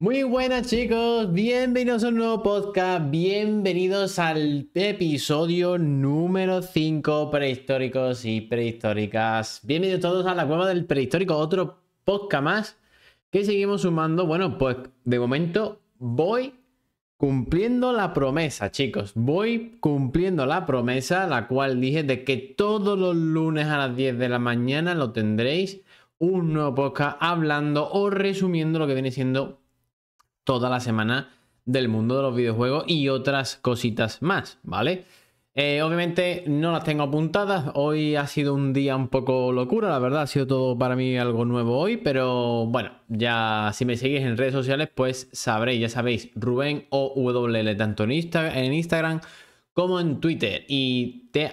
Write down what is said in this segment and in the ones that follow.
Muy buenas chicos, bienvenidos a un nuevo podcast, bienvenidos al episodio número 5 prehistóricos y prehistóricas. Bienvenidos todos a la cueva del prehistórico, otro podcast más que seguimos sumando. Bueno, pues de momento voy cumpliendo la promesa chicos, voy cumpliendo la promesa la cual dije de que todos los lunes a las 10 de la mañana lo tendréis. Un nuevo podcast hablando o resumiendo lo que viene siendo toda la semana del mundo de los videojuegos y otras cositas más, ¿vale? Eh, obviamente no las tengo apuntadas, hoy ha sido un día un poco locura, la verdad ha sido todo para mí algo nuevo hoy, pero bueno, ya si me seguís en redes sociales pues sabréis, ya sabéis, Rubén OWL, tanto en Instagram como en Twitter y THE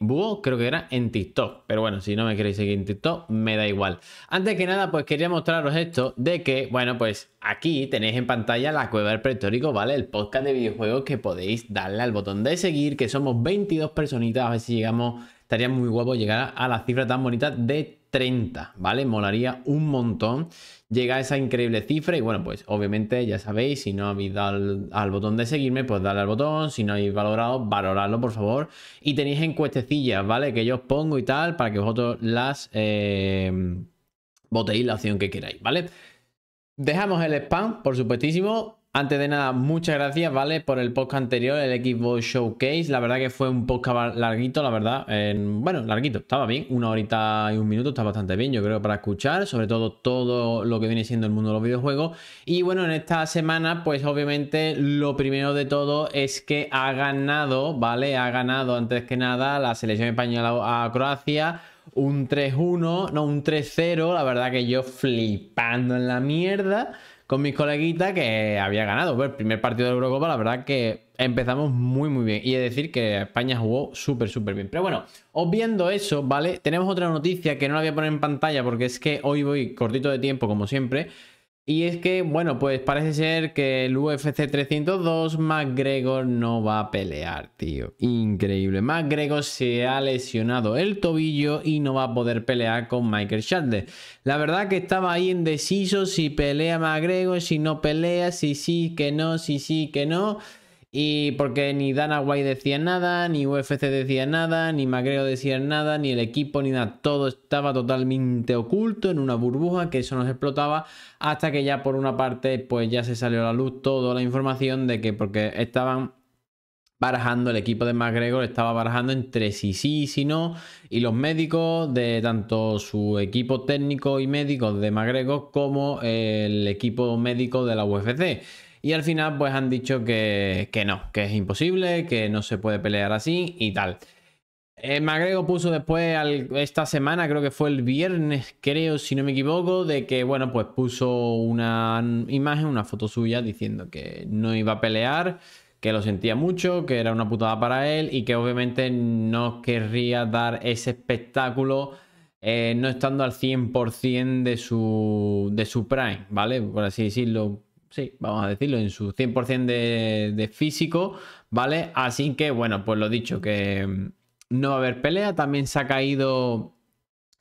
BUO, creo que era en TikTok. Pero bueno, si no me queréis seguir en TikTok, me da igual. Antes que nada, pues quería mostraros esto de que, bueno, pues aquí tenéis en pantalla la Cueva del Prehistórico, ¿vale? El podcast de videojuegos que podéis darle al botón de seguir, que somos 22 personitas, a ver si llegamos, estaría muy guapo llegar a la cifra tan bonita de 30, ¿vale? Molaría un montón llega esa increíble cifra y bueno, pues obviamente ya sabéis, si no habéis dado al, botón de seguirme, pues dale al botón, si no habéis valorado, valoradlo por favor. Y tenéis encuestecillas, ¿vale? Que yo os pongo y tal, para que vosotros las botéis eh, la opción que queráis, ¿vale? Dejamos el spam, por supuestísimo. Antes de nada, muchas gracias, ¿vale? Por el podcast anterior, el Xbox Showcase. La verdad que fue un podcast larguito, la verdad. bueno, larguito, estaba bien. Una horita y un minuto está bastante bien, yo creo, para escuchar. Sobre todo todo lo que viene siendo el mundo de los videojuegos. Y bueno, en esta semana, pues obviamente lo primero de todo es que ha ganado, ¿vale? Ha ganado antes que nada la selección española a Croacia un 3-1, no, un 3-0, la verdad que yo flipando en la mierda con mis coleguitas que había ganado. el primer partido de Eurocopa, la verdad que empezamos muy, muy bien. Y es decir que España jugó súper, súper bien. Pero bueno, viendo eso, ¿vale? Tenemos otra noticia que no la voy a poner en pantalla porque es que hoy voy cortito de tiempo, como siempre. Y es que, bueno, pues parece ser que el UFC 302 McGregor no va a pelear, tío. Increíble. McGregor se ha lesionado el tobillo y no va a poder pelear con Michael Chandler. La verdad que estaba ahí indeciso si pelea McGregor, si no pelea, si sí, que no, si sí, que no. Y porque ni Dana White decía nada, ni UFC decía nada, ni McGregor decía nada, ni el equipo, ni nada. Todo estaba totalmente oculto en una burbuja que eso nos explotaba hasta que ya por una parte pues ya se salió a la luz toda la información de que porque estaban barajando, el equipo de McGregor estaba barajando entre sí sí y si no, y los médicos de tanto su equipo técnico y médico de McGregor como el equipo médico de la UFC. Y al final, pues han dicho que, no, que es imposible, que no se puede pelear así y tal. Eh, Magrego puso después, esta semana, creo que fue el viernes, creo, si no me equivoco, de que, bueno, pues puso una imagen, una foto suya diciendo que no iba a pelear, que lo sentía mucho, que era una putada para él y que obviamente no querría dar ese espectáculo eh, no estando al 100% de su, de su prime, ¿vale? Por así decirlo, sí, vamos a decirlo, en su 100% de, físico, ¿vale? Así que, bueno, pues lo dicho, que mm, no va a haber pelea. También se ha caído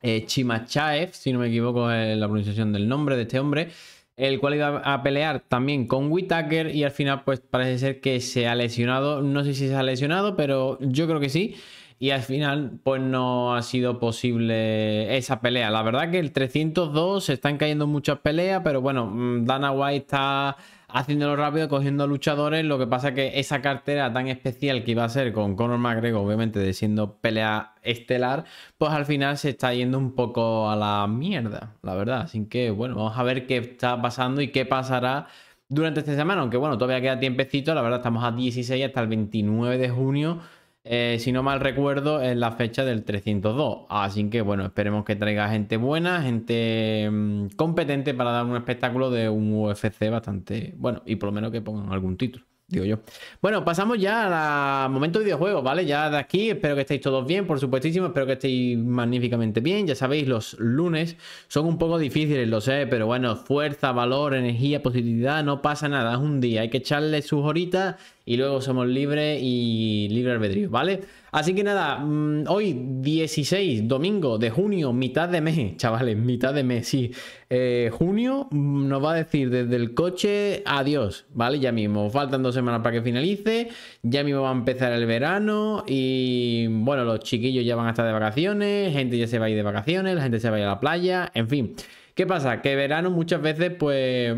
eh, Chimachaev, si no me equivoco en la pronunciación del nombre de este hombre, el cual iba a pelear también con Whitaker y al final pues parece ser que se ha lesionado, no sé si se ha lesionado, pero yo creo que sí. Y al final, pues no ha sido posible esa pelea. La verdad que el 302 se están cayendo muchas peleas, pero bueno, mm, Dana White está haciéndolo rápido, cogiendo luchadores. Lo que pasa que esa cartera tan especial que iba a ser con Conor McGregor, obviamente de siendo pelea estelar, pues al final se está yendo un poco a la mierda, la verdad. Así que bueno, vamos a ver qué está pasando y qué pasará durante esta semana. Aunque bueno, todavía queda tiempecito, la verdad estamos a 16 hasta el 29 de junio eh, si no mal recuerdo, es la fecha del 302. Así que bueno, esperemos que traiga gente buena, gente mm, competente para dar un espectáculo de un UFC bastante bueno y por lo menos que pongan algún título digo yo. Bueno, pasamos ya al momento de videojuegos, ¿vale? Ya de aquí, espero que estéis todos bien, por supuestísimo, espero que estéis magníficamente bien. Ya sabéis, los lunes son un poco difíciles, lo sé, pero bueno, fuerza, valor, energía, positividad, no pasa nada, es un día, hay que echarle sus horitas y luego somos libres y libre albedrío, ¿vale? Así que nada, mm, hoy 16, domingo de junio, mitad de mes, chavales, mitad de mes, sí. Eh, junio mm, nos va a decir desde el coche adiós, ¿vale? Ya mismo, faltan dos semanas para que finalice, ya mismo va a empezar el verano y bueno, los chiquillos ya van a estar de vacaciones, gente ya se va a ir de vacaciones, la gente se va a ir a la playa, en fin. ¿Qué pasa? Que verano muchas veces pues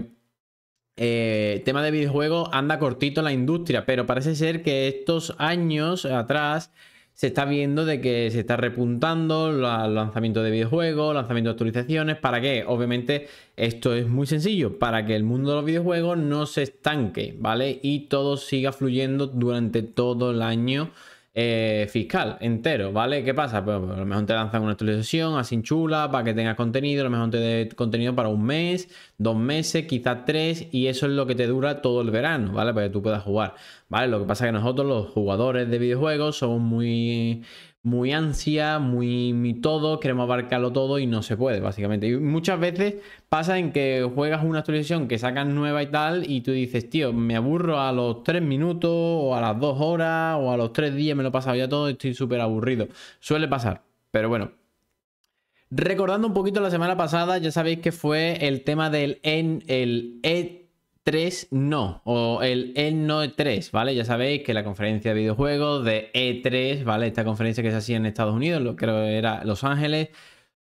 el eh, tema de videojuegos anda cortito en la industria, pero parece ser que estos años atrás se está viendo de que se está repuntando el lanzamiento de videojuegos, lanzamiento de actualizaciones. ¿Para qué? Obviamente esto es muy sencillo, para que el mundo de los videojuegos no se estanque, ¿vale? Y todo siga fluyendo durante todo el año eh, fiscal entero, ¿vale? ¿Qué pasa? Pues, pues, a lo mejor te lanzan una actualización así chula para que tengas contenido, a lo mejor te dé contenido para un mes, dos meses, quizás tres, y eso es lo que te dura todo el verano, ¿vale? Para que tú puedas jugar, ¿vale? Lo que pasa es que nosotros los jugadores de videojuegos somos muy muy ansia, muy todo, queremos abarcarlo todo y no se puede, básicamente. Y muchas veces pasa en que juegas una actualización que sacan nueva y tal, y tú dices, tío, me aburro a los tres minutos, o a las dos horas, o a los tres días, me lo he pasado ya todo, estoy súper aburrido. Suele pasar, pero bueno. Recordando un poquito la semana pasada, ya sabéis que fue el tema del en el, el 3 no, o el el no 3, ¿vale? Ya sabéis que la conferencia de videojuegos de E3, ¿vale? Esta conferencia que se hacía en Estados Unidos, lo, creo que era Los Ángeles,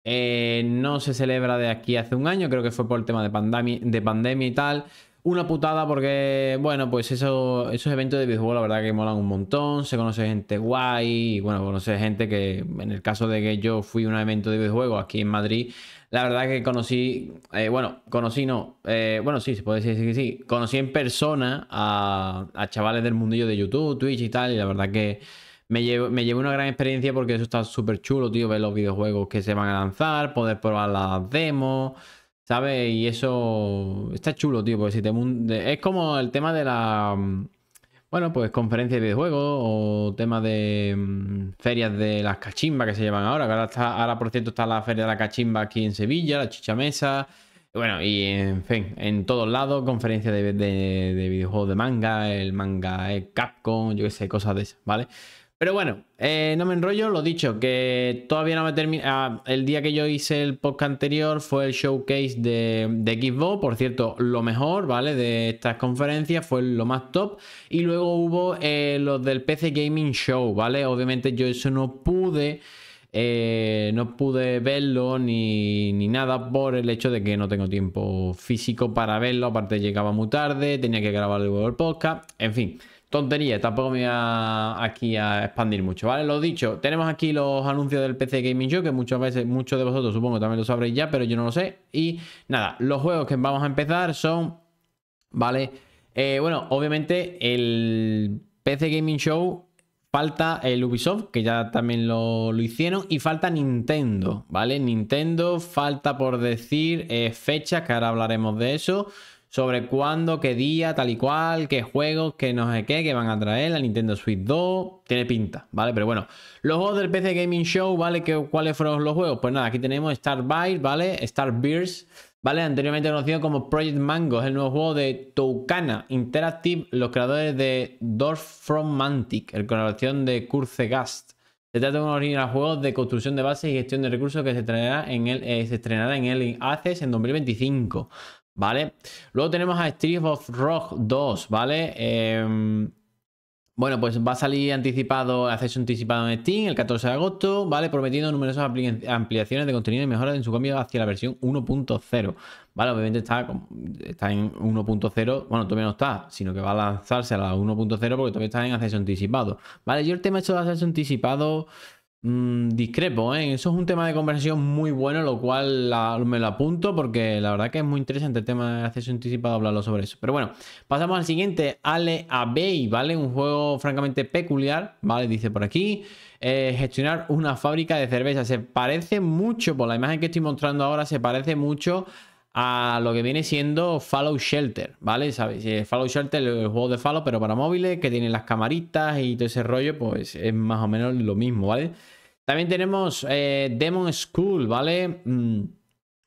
eh, no se celebra de aquí hace un año, creo que fue por el tema de, pandemia, de pandemia y tal. Una putada porque, bueno, pues eso, esos eventos de videojuegos la verdad que molan un montón, se conoce gente guay, y bueno, conoce gente que, en el caso de que yo fui a un evento de videojuegos aquí en Madrid, la verdad que conocí, eh, bueno, conocí no, eh, bueno, sí, se puede decir que sí, conocí en persona a, a, chavales del mundillo de YouTube, Twitch y tal, y la verdad que me llevo, una gran experiencia porque eso está súper chulo, tío, ver los videojuegos que se van a lanzar, poder probar las demos, ¿sabes? Y eso está chulo, tío, porque si te... Es como el tema de la mm, bueno, pues conferencias de videojuegos o temas de mm, ferias de las cachimbas que se llevan ahora. Ahora, por cierto, está la feria de la cachimba aquí en Sevilla, la chichamesa. Bueno, y en fin, en todos lados, conferencias de, videojuegos de manga, el manga es Capcom, yo qué sé, cosas de esas, ¿vale? Pero bueno, eh, no me enrollo, lo dicho, que todavía no me termina. Ah, el día que yo hice el podcast anterior fue el showcase de, Xbox, por cierto, lo mejor, ¿vale? De estas conferencias fue lo más top. Y luego hubo eh, los del PC Gaming Show, ¿vale? Obviamente yo eso no pude. Eh, no pude verlo ni, ni, nada por el hecho de que no tengo tiempo físico para verlo. Aparte llegaba muy tarde, tenía que grabar luego el podcast, en fin tontería, tampoco me voy a, aquí a expandir mucho, ¿vale? Lo dicho, tenemos aquí los anuncios del PC Gaming Show, que muchas veces, muchos de vosotros supongo también lo sabréis ya, pero yo no lo sé. Y nada, los juegos que vamos a empezar son, ¿vale? Eh, bueno, obviamente el PC Gaming Show Falta el Ubisoft, que ya también lo, hicieron, y falta Nintendo, ¿vale? Nintendo, falta por decir fecha fechas, que ahora hablaremos de eso sobre cuándo, qué día, tal y cual, qué juegos, qué no sé qué, que van a traer la Nintendo Switch 2. Tiene pinta, ¿vale? Pero bueno, los juegos del PC Gaming Show, ¿vale? ¿Cuáles fueron los juegos? Pues nada, aquí tenemos Star ¿vale? Star Beers, ¿vale? Anteriormente conocido como Project Mango, es el nuevo juego de Toukana Interactive, los creadores de Dorf from Mantic, el colaboración de Curse Gast. Se trata de un original juegos de construcción de bases y gestión de recursos que se, traerá en el, eh, se estrenará en el ACES en 2025. ¿vale? Luego tenemos a Streets of Rock 2, ¿vale? Em, bueno, pues va a salir anticipado, acceso anticipado en Steam el 14 de agosto, ¿vale? Prometiendo numerosas ampliaciones de contenido y mejoras en su cambio hacia la versión 1.0, ¿vale? Obviamente está, está en 1.0, bueno, todavía no está, sino que va a lanzarse a la 1.0 porque todavía está en acceso anticipado, ¿vale? Yo el tema de acceso anticipado... Mm, discrepo, ¿eh? Eso es un tema de conversación muy bueno, lo cual me lo apunto porque la verdad que es muy interesante el tema de acceso anticipado hablarlo sobre eso. Pero bueno, pasamos al siguiente, Ale Abey, ¿vale? Un juego francamente peculiar, ¿vale? Dice por aquí. Eh, gestionar una fábrica de cerveza. Se parece mucho, por la imagen que estoy mostrando ahora, se parece mucho a lo que viene siendo Fallout Shelter, ¿vale? ¿Sabes? Eh, Fallout Shelter es el juego de Fallout, pero para móviles, que tienen las camaritas y todo ese rollo, pues es más o menos lo mismo, ¿vale? También tenemos eh, Demon School, ¿vale? Mm,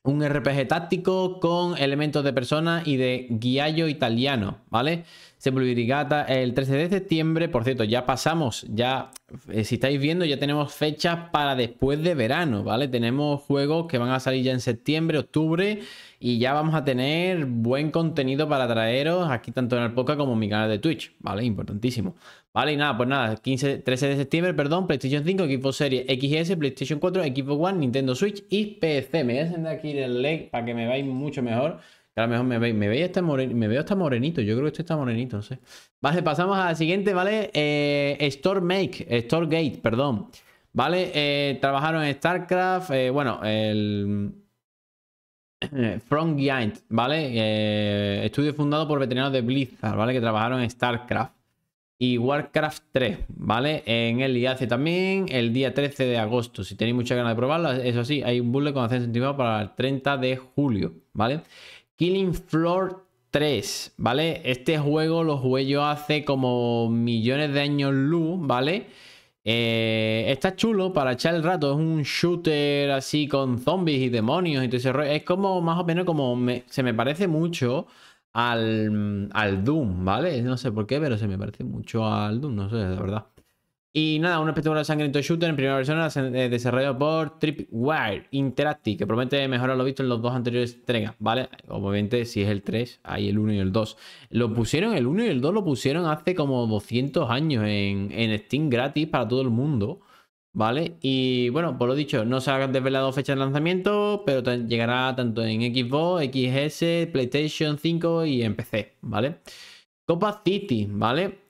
un RPG táctico con elementos de persona y de guiallo italiano, ¿vale? Se publicará el 13 de septiembre, por cierto, ya pasamos, ya, eh, si estáis viendo, ya tenemos fechas para después de verano, ¿vale? Tenemos juegos que van a salir ya en septiembre, octubre y ya vamos a tener buen contenido para traeros aquí tanto en el podcast como en mi canal de Twitch, ¿vale? Importantísimo. Vale, y nada, pues nada, 15, 13 de septiembre, perdón, PlayStation 5, Equipo Serie XS, PlayStation 4, Equipo One, Nintendo Switch y PC. Me voy a encender aquí el leg para que me veáis mucho mejor. Que a lo mejor me me hasta me veo hasta morenito, yo creo que esto está morenito, no sé. Vale, pasamos a la siguiente, ¿vale? Eh, Store Make, Store Gate, perdón. Vale, eh, trabajaron en StarCraft, eh, bueno, el... Eh, From Giant, ¿vale? Eh, estudio fundado por veteranos de Blizzard, ¿vale? Que trabajaron en StarCraft y Warcraft 3, ¿vale? En el IAC también, el día 13 de agosto. Si tenéis mucha ganas de probarlo, eso sí, hay un bullet con 100 centímetros para el 30 de julio, ¿vale? Killing Floor 3, ¿vale? Este juego lo jugué yo hace como millones de años luz, ¿vale? vale eh, está chulo para echar el rato. Es un shooter así con zombies y demonios y Es como más o menos como se me parece mucho al, al Doom, ¿vale? No sé por qué, pero se me parece mucho al Doom, no sé, la verdad. Y nada, un espectacular sangriento shooter en primera persona eh, desarrollado por Tripwire Interactive, que promete mejorar lo visto en los dos anteriores entregas, ¿vale? Obviamente, si es el 3, hay el 1 y el 2. Lo pusieron, el 1 y el 2 lo pusieron hace como 200 años en, en Steam gratis para todo el mundo, ¿vale? Y bueno, por lo dicho, no se ha desvelado fecha de lanzamiento, pero llegará tanto en Xbox, XS, PlayStation 5 y en PC, ¿vale? Copa City, ¿vale?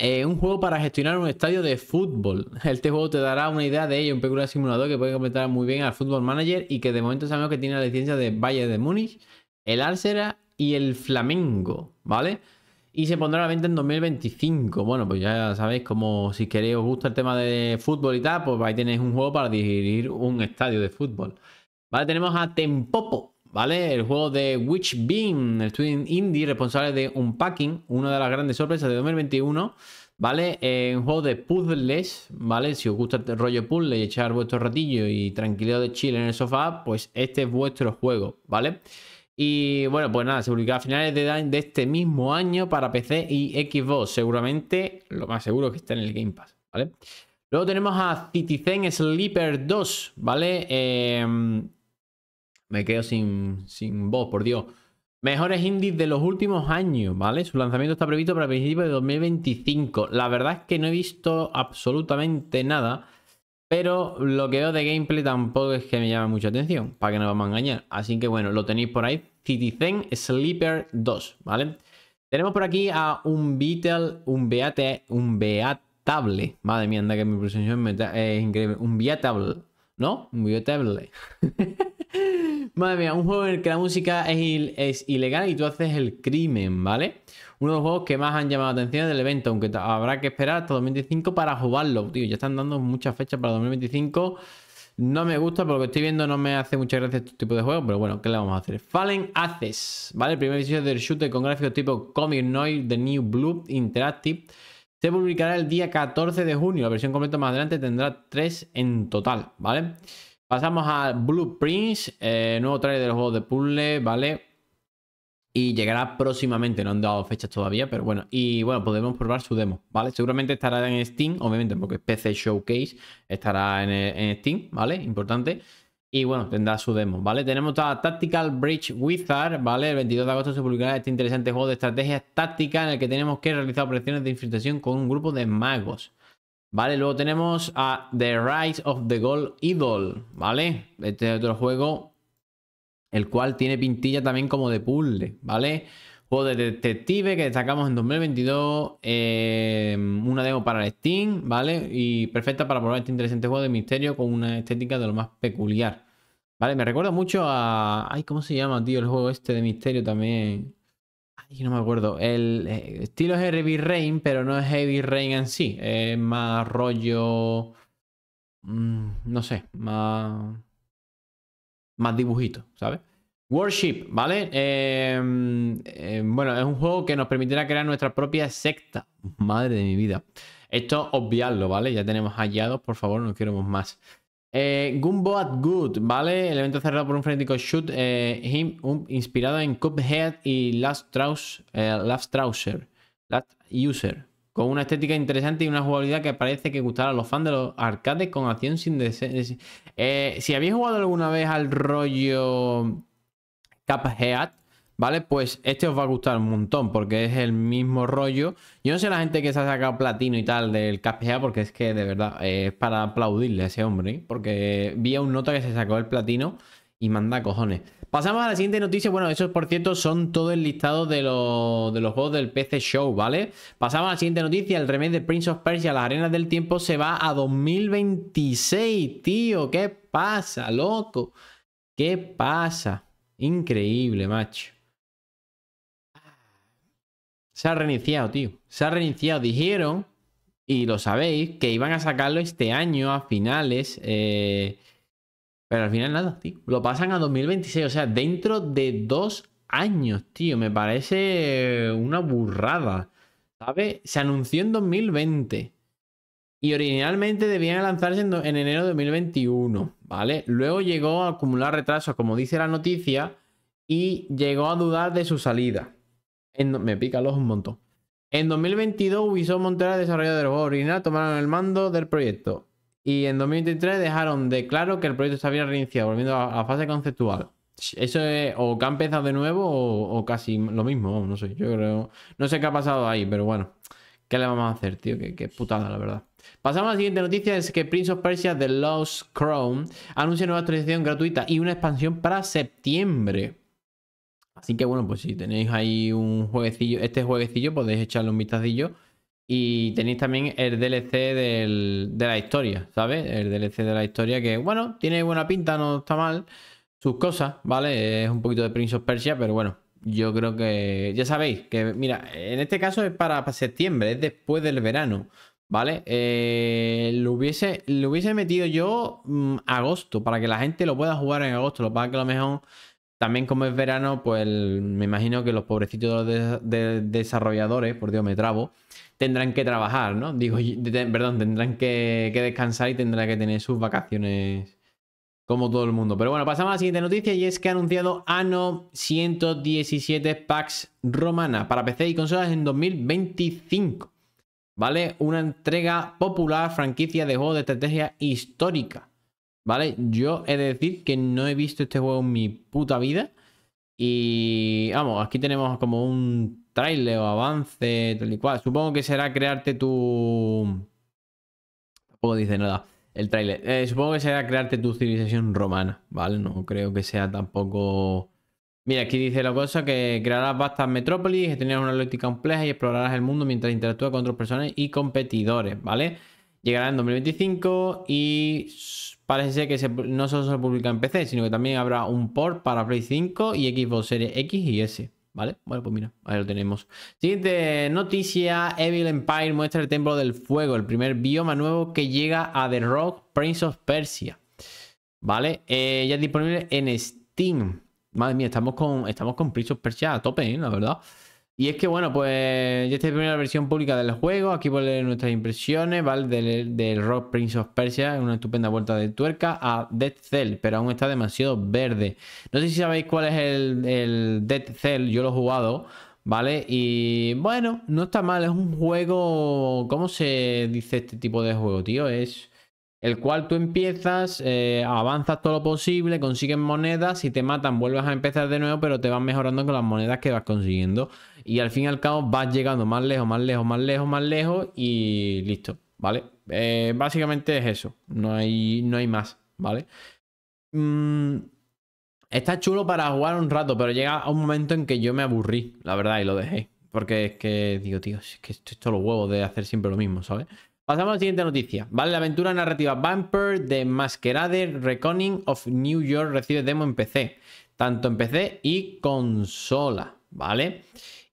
Eh, un juego para gestionar un estadio de fútbol. Este juego te dará una idea de ello, un peculiar simulador que puede completar muy bien al fútbol Manager y que de momento sabemos que tiene la licencia de Bayern de Múnich, el Álcera y el Flamengo, ¿vale? Y se pondrá a la venta en 2025. Bueno, pues ya sabéis, como si queréis os gusta el tema de fútbol y tal, pues ahí tenéis un juego para dirigir un estadio de fútbol. Vale, tenemos a Tempopo, ¿vale? El juego de Witch Beam, el Twin indie responsable de Unpacking, una de las grandes sorpresas de 2021, ¿vale? Eh, un juego de puzzles, ¿vale? Si os gusta el rollo puzzle y echar vuestro ratillo y tranquilidad de chile en el sofá, pues este es vuestro juego, ¿vale? Y bueno, pues nada, se publicará a finales de, de este mismo año para PC y Xbox. Seguramente, lo más seguro que está en el Game Pass, ¿vale? Luego tenemos a Citizen Sleeper 2, ¿vale? Eh, me quedo sin, sin voz, por Dios. Mejores indies de los últimos años, ¿vale? Su lanzamiento está previsto para principios de 2025. La verdad es que no he visto absolutamente nada, pero lo que veo de gameplay tampoco es que me llame mucha atención, para que no vamos a engañar. Así que bueno, lo tenéis por ahí. Citizen Sleeper 2, ¿vale? Tenemos por aquí a un Beatle, un un Beatable. Madre mía, anda que mi pronunciación es increíble. Un Beatable, ¿no? Un Beatable. Madre mía, un juego en el que la música es, ilegal y tú haces el crimen, ¿vale? Uno de los juegos que más han llamado la atención del evento, aunque habrá que esperar hasta 2025 para jugarlo, tío. Ya están dando muchas fechas para 2025. No me gusta, por lo que estoy viendo no me hace mucha gracia este tipo de juegos, pero bueno, ¿qué le vamos a hacer? Fallen Haces, ¿vale? El primer episodio del shooter con gráficos tipo Comic Noir The New Blue Interactive se publicará el día 14 de junio. La versión completa más adelante tendrá 3 en total, ¿vale? vale Pasamos a Blueprints, eh, nuevo trailer del juego de puzzle, ¿vale? Y llegará próximamente, no han dado fechas todavía, pero bueno. Y bueno, podemos probar su demo, ¿vale? Seguramente estará en Steam, obviamente, porque PC Showcase, estará eh, en, Steam, ¿vale? Importante. Y bueno, tendrá su demo, ¿vale? Tenemos a Tactical Bridge Wizard, ¿vale? El 22 de agosto se publicará este interesante juego de estrategia táctica en el que tenemos que realizar operaciones de infiltración con un grupo de magos. Vale, luego tenemos a The Rise of the Gold Idol, ¿vale? Este es otro juego, el cual tiene pintilla también como de puzzle, ¿vale? Juego de detective que destacamos en 2022, eh, una demo para el Steam, ¿vale? Y perfecta para probar este interesante juego de misterio con una estética de lo más peculiar. Vale, me recuerda mucho a... Ay, ¿cómo se llama, tío, el juego este de misterio también? Ay, no me acuerdo. El eh, estilo es Heavy Rain, pero no es Heavy Rain en sí. Es más rollo. Mm, no sé, más. Más dibujito, ¿sabes? Worship, ¿vale? Em, em, bueno, es un juego que nos permitirá crear nuestra propia secta. Madre de mi vida. Esto obviarlo, ¿vale? Ya tenemos hallados, por favor, no queremos más. Eh, Gumbo at Good, ¿vale? El evento cerrado por un frenético shoot eh, him, inspirado en Cuphead y Last, eh, Trouser, Last Trouser, Last User, con una estética interesante y una jugabilidad que parece que gustará a los fans de los arcades con acción sin deseo. si habéis jugado alguna vez al rollo Cuphead, ¿Vale? Pues este os va a gustar un montón porque es el mismo rollo. Yo no sé la gente que se ha sacado platino y tal del KPA porque es que de verdad eh, es para aplaudirle a ese hombre. Porque vi a un nota que se sacó el platino y manda cojones. Pasamos a la siguiente noticia. Bueno, esos por cierto son todo el listado de, de los juegos del PC Show, ¿vale? Pasamos a la siguiente noticia. El remake de Prince of Persia, las arenas del tiempo, se va a 2026, tío. ¿Qué pasa, loco? ¿Qué pasa? Increíble, macho. Se ha reiniciado, tío. Se ha reiniciado. Dijeron, y lo sabéis, que iban a sacarlo este año a finales. Eh, pero al final nada, tío. Lo pasan a 2026, o sea, dentro de dos años, tío. Me parece una burrada. ¿Sabes? Se anunció en 2020. Y originalmente debían lanzarse en, en, enero de 2021, ¿vale? Luego llegó a acumular retrasos, como dice la noticia, y llegó a dudar de su salida me pica el ojo un montón. En 2022, Ubisoft Montreal, desarrollador de original, tomaron el mando del proyecto. Y en 2023 dejaron de claro que el proyecto se había reiniciado, volviendo a la fase conceptual. Eso es o que ha empezado de nuevo o, casi lo mismo, no sé. Yo creo. No sé qué ha pasado ahí, pero bueno. ¿Qué le vamos a hacer, tío? Qué, putada, la verdad. Pasamos a la siguiente noticia: es que Prince of Persia The Lost Crown anuncia nueva actualización gratuita y una expansión para septiembre. Así que bueno, pues si tenéis ahí un jueguecillo, este jueguecillo podéis echarle un vistacillo. Y tenéis también el DLC de la historia, ¿sabes? El DLC de la historia que, bueno, tiene buena pinta, no está mal. Sus cosas, ¿vale? Es un poquito de Prince of Persia, pero bueno, yo creo que ya sabéis que, mira, en este caso es para, septiembre, es después del verano, ¿vale? Eh, lo, hubiese, lo hubiese metido yo mm, agosto, para que la gente lo pueda jugar en agosto, lo para que a lo mejor también como es verano, pues me imagino que los pobrecitos de, desarrolladores, por Dios me trabo, tendrán que trabajar, ¿no? Digo, perdón, tendrán que, descansar y tendrán que tener sus vacaciones como todo el mundo. Pero bueno, pasamos a la siguiente noticia y es que ha anunciado Ano 117 Packs Romana para PC y consolas en 2025. ¿Vale? Una entrega popular franquicia de juego de estrategia histórica. ¿Vale? Yo he de decir que no he visto este juego en mi puta vida. Y vamos, aquí tenemos como un tráiler o avance, tal y cual. Supongo que será crearte tu. Tampoco dice nada el tráiler eh, supongo que será crearte tu civilización romana, ¿vale? No creo que sea tampoco. Mira, aquí dice la cosa que crearás vastas metrópolis, tendrás una lógica compleja y explorarás el mundo mientras interactúas con otras personas y competidores, ¿vale? Llegará en 2025 y Parece ser que no solo se publica en PC, sino que también habrá un port para Play 5 y Xbox Series X y S. ¿Vale? Bueno, pues mira, ahí lo tenemos. Siguiente noticia: Evil Empire muestra el Templo del Fuego, el primer bioma nuevo que llega a The Rock Prince of Persia. ¿Vale? Eh, ya es disponible en Steam. Madre mía, estamos con, estamos con Prince of Persia a tope, ¿eh? la verdad. Y es que, bueno, pues ya esta es la primera versión pública del juego. Aquí voy nuestras impresiones, ¿vale? Del, Rock Prince of Persia, una estupenda vuelta de tuerca a Dead Cell, pero aún está demasiado verde. No sé si sabéis cuál es el, el Dead Cell, yo lo he jugado, ¿vale? Y bueno, no está mal, es un juego. ¿Cómo se dice este tipo de juego, tío? Es. El cual tú empiezas, eh, avanzas todo lo posible, consigues monedas, si te matan vuelves a empezar de nuevo, pero te vas mejorando con las monedas que vas consiguiendo. Y al fin y al cabo vas llegando más lejos, más lejos, más lejos, más lejos y listo, ¿vale? Eh, básicamente es eso, no hay, no hay más, ¿vale? Mm, está chulo para jugar un rato, pero llega un momento en que yo me aburrí, la verdad, y lo dejé. Porque es que digo, tío, es que esto, todo lo huevo de hacer siempre lo mismo, ¿sabes? Pasamos a la siguiente noticia, ¿vale? La aventura narrativa Bumper de Masquerade Reconning of New York recibe demo en PC, tanto en PC y consola, ¿vale?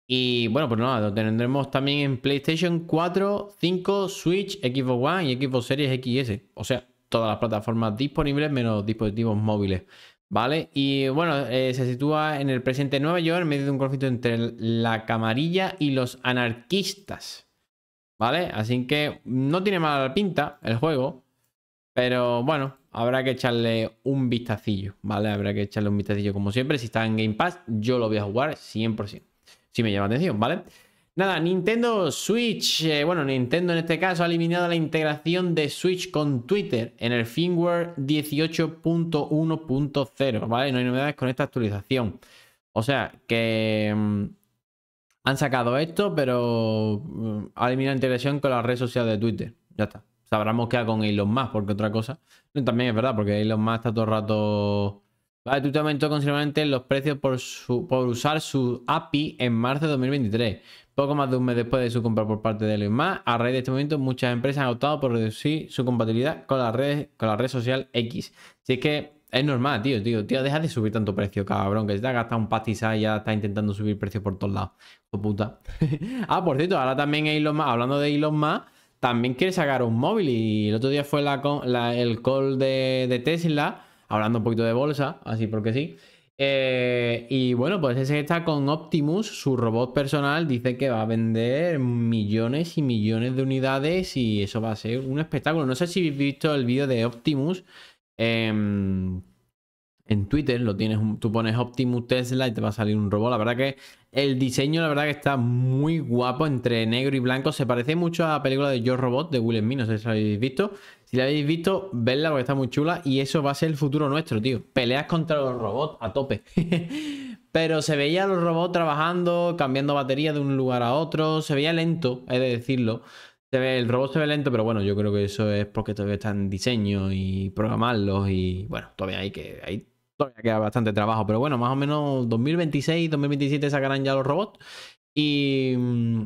Y bueno, pues nada, lo tendremos también en PlayStation 4, 5, Switch, Xbox One y Xbox Series XS. O sea, todas las plataformas disponibles menos dispositivos móviles. ¿Vale? Y bueno, eh, se sitúa en el presente Nueva York en medio de un conflicto entre la camarilla y los anarquistas. ¿Vale? Así que no tiene mala pinta el juego. Pero bueno, habrá que echarle un vistacillo, ¿vale? Habrá que echarle un vistacillo como siempre. Si está en Game Pass, yo lo voy a jugar 100%. Si me llama atención, ¿vale? Nada, Nintendo Switch. Eh, bueno, Nintendo en este caso ha eliminado la integración de Switch con Twitter en el firmware 18.1.0, ¿vale? No hay novedades con esta actualización. O sea, que mm, han sacado esto, pero mm, ha eliminado integración con la red social de Twitter. Ya está. sabremos qué hago con Elon Musk, porque otra cosa. También es verdad, porque Elon Musk está todo el rato. Vale, Twitter aumentó considerablemente los precios por, usar su API en marzo de 2023. Poco más de un mes después de su compra por parte de Elon Musk, a raíz de este momento muchas empresas han optado por reducir su compatibilidad con la red, con la red social X. Así que es normal, tío, tío, tío, deja de subir tanto precio, cabrón, que te ha gastado un pastizal ya está intentando subir precio por todos lados. puta. ah, por cierto, ahora también Elon más hablando de Elon más también quiere sacar un móvil y el otro día fue la, el call de, Tesla, hablando un poquito de bolsa, así porque sí. Eh, y bueno, pues ese está con Optimus, su robot personal, dice que va a vender millones y millones de unidades y eso va a ser un espectáculo. No sé si habéis visto el vídeo de Optimus Em, en Twitter lo tienes, tú pones Optimus Tesla y te va a salir un robot. La verdad que el diseño, la verdad que está muy guapo entre negro y blanco. Se parece mucho a la película de Yo Robot de Will Smith, no si la habéis visto. Si la habéis visto, vedla porque está muy chula y eso va a ser el futuro nuestro, tío. Peleas contra los robots a tope. Pero se veía los robots trabajando, cambiando batería de un lugar a otro. Se veía lento, he de decirlo el robot se ve lento, pero bueno, yo creo que eso es porque todavía están en diseño y programarlos y bueno, todavía hay que... Hay, todavía queda bastante trabajo, pero bueno, más o menos 2026, 2027 sacarán ya los robots. Y,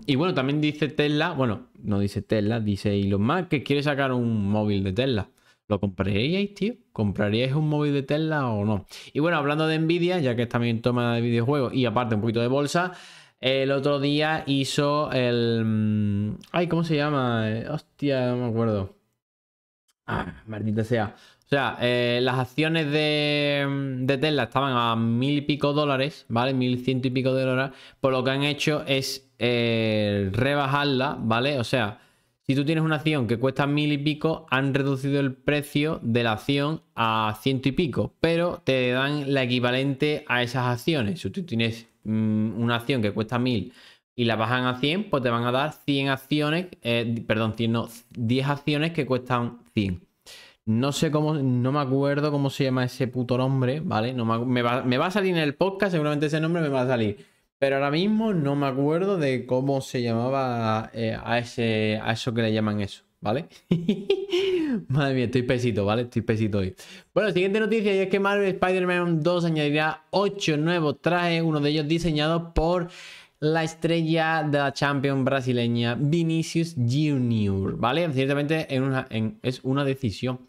y, bueno, también dice Tesla, bueno, no dice Tesla, dice y Elon más que quiere sacar un móvil de Tesla. ¿Lo compraríais, tío? ¿Compraríais un móvil de Tesla o no? Y bueno, hablando de Nvidia, ya que también toma de videojuegos y aparte un poquito de bolsa, el otro día hizo el... Mm, ay, ¿cómo se llama? Eh, hostia, no me acuerdo. Ah, maldita sea. O sea, eh, las acciones de, mm, de, Tesla estaban a mil y pico dólares, ¿vale? Mil ciento y pico de dólares. Por pues lo que han hecho es eh, rebajarla, ¿vale? O sea, si tú tienes una acción que cuesta mil y pico, han reducido el precio de la acción a ciento y pico, pero te dan la equivalente a esas acciones. Si tú tienes Mm, una acción que cuesta 1000 y la bajan a 100, pues te van a dar 100 acciones, eh, perdón, 100 no, 10 acciones que cuestan 100. No sé cómo, no me acuerdo cómo se llama ese puto nombre, ¿vale? No me, va, a salir en el podcast, seguramente ese nombre me va a salir. Pero ahora mismo no me acuerdo de cómo se llamaba eh, a, ese, a eso que le llaman eso. ¿vale? Madre mía, estoy pesito, ¿vale? Estoy pesito hoy. Bueno, siguiente noticia y es que Marvel Spider-Man 2 añadirá 8 nuevos trajes, uno de ellos diseñado por la estrella de la champion brasileña Vinicius Junior, ¿vale? Ciertamente es una decisión,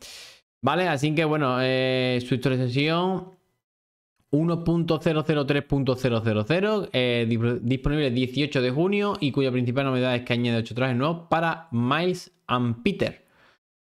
¿vale? Así que bueno, eh, su sesión 1.003.000, eh, Disponible disponible 18 de junio y cuya principal novedad es que añade 8 trajes nuevos para Miles and Peter.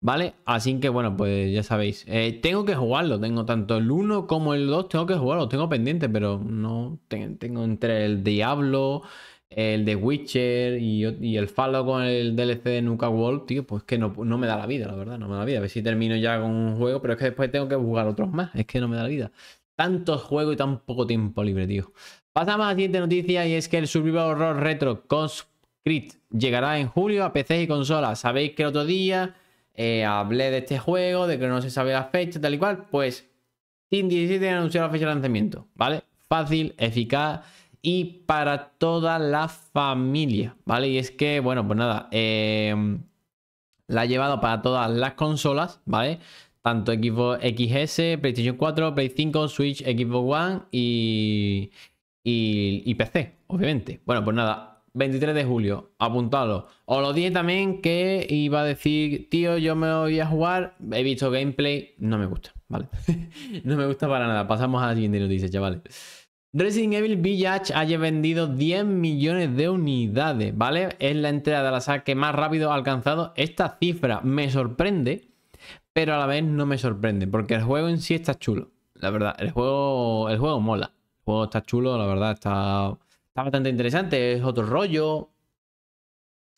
¿Vale? Así que bueno, pues ya sabéis. Eh, tengo que jugarlo, tengo tanto el 1 como el 2, tengo que jugarlo, tengo pendiente, pero no tengo entre el Diablo, el de Witcher y, el Fallout con el DLC de Nuka World, tío, pues que no, no me da la vida, la verdad, no me da la vida. A ver si termino ya con un juego, pero es que después tengo que jugar otros más, es que no me da la vida. Tantos juegos y tan poco tiempo libre, tío. Pasamos a la siguiente noticia y es que el Survival Horror Retro Conscript llegará en julio a PC y consolas. Sabéis que el otro día eh, hablé de este juego, de que no se sabe la fecha, tal y cual. Pues Team 17 anunció la fecha de lanzamiento, ¿vale? Fácil, eficaz y para toda la familia, ¿vale? Y es que, bueno, pues nada, eh, la ha llevado para todas las consolas, ¿vale? Tanto Xbox XS, PlayStation 4, PlayStation 5, Switch, Xbox One y, PC, obviamente. Bueno, pues nada, 23 de julio, apuntadlo. Os lo dije también que iba a decir, tío, yo me voy a jugar, he visto gameplay, no me gusta, ¿vale? no me gusta para nada. Pasamos a la siguiente noticia, chavales. Resident Evil Village haya vendido 10 millones de unidades, ¿vale? Es la entrega de la saga que más rápido ha alcanzado esta cifra. Me sorprende pero a la vez no me sorprende, porque el juego en sí está chulo, la verdad, el juego, el juego mola, el juego está chulo, la verdad, está, bastante interesante, es otro rollo,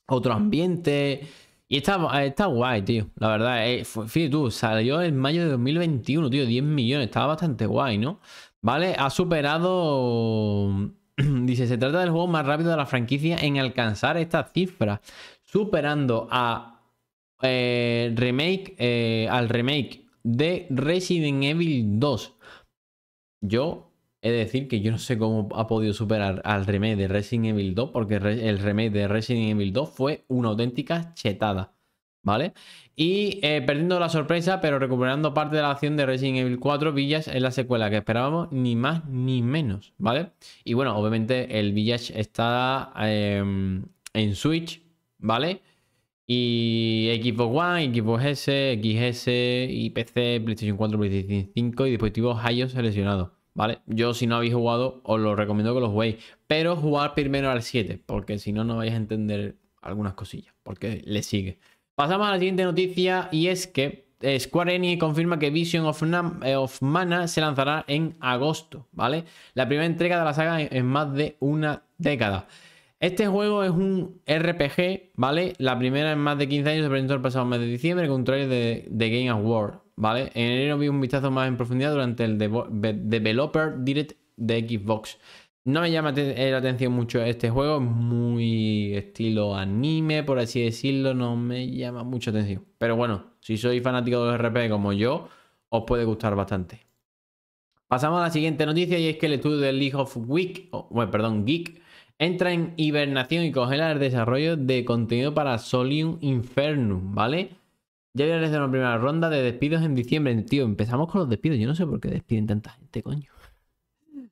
otro ambiente, y está, está guay, tío, la verdad, eh, fíjate tú, salió en mayo de 2021, tío, 10 millones, estaba bastante guay, ¿no? Vale, ha superado... Dice, se trata del juego más rápido de la franquicia en alcanzar esta cifra, superando a eh, remake, eh, al remake de Resident Evil 2. Yo he de decir que yo no sé cómo ha podido superar al remake de Resident Evil 2, porque el remake de Resident Evil 2 fue una auténtica chetada. ¿Vale? Y eh, perdiendo la sorpresa, pero recuperando parte de la acción de Resident Evil 4, Village es la secuela que esperábamos, ni más ni menos, ¿vale? Y bueno, obviamente el Village está em, en Switch, ¿vale? Y Xbox One, Xbox S, XS, y PC, PlayStation 4, PlayStation 5 y dispositivos iOS seleccionados. ¿Vale? Yo si no habéis jugado, os lo recomiendo que lo juguéis. Pero jugar primero al 7, porque si no, no vais a entender algunas cosillas, porque le sigue. Pasamos a la siguiente noticia y es que eh, Square Enix confirma que Vision eh, of, Mana se lanzará en agosto, ¿vale? La primera entrega de la saga en más de una década. Este juego es un RPG, ¿vale? La primera en más de 15 años se presentó el pasado mes de diciembre con un trailer de, Game Game Award, ¿vale? En enero vi un vistazo más en profundidad durante el Developer Direct de Xbox. No me llama eh, la atención mucho este juego, es muy estilo anime, por así decirlo, no me llama mucho atención. Pero bueno, si sois fanático de los RPG como yo, os puede gustar bastante. Pasamos a la siguiente noticia y es que el estudio del League of Week, bueno, perdón, Geek, entra en hibernación y congela el desarrollo de contenido para Solium Infernum, ¿vale? Ya les desde la una primera ronda de despidos en diciembre. Tío, empezamos con los despidos. Yo no sé por qué despiden tanta gente, coño.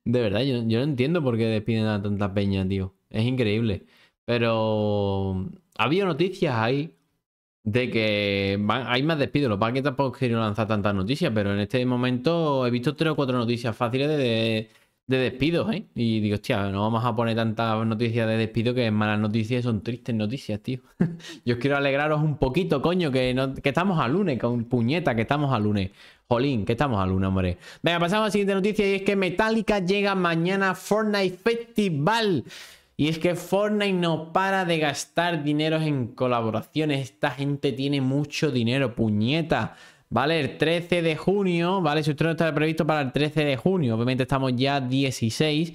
De verdad, yo, no entiendo por qué despiden a tanta peña, tío. Es increíble. Pero había noticias ahí de que hay más despidos. Lo para que tampoco quiero lanzar tantas noticias, pero en este momento he visto tres o cuatro noticias fáciles de de despidos, ¿eh? Y digo, hostia, no vamos a poner tantas noticias de despido que malas noticias son tristes noticias, tío. Yo quiero alegraros un poquito, coño, que, no, que estamos al lunes, con puñeta, que estamos al lunes. Jolín, que estamos al lunes, hombre. Venga, pasamos a la siguiente noticia y es que Metallica llega mañana a Fortnite Festival. Y es que Fortnite no para de gastar dinero en colaboraciones. Esta gente tiene mucho dinero, puñeta. ¿Vale? El 13 de junio, ¿vale? usted no está previsto para el 13 de junio. Obviamente estamos ya 16.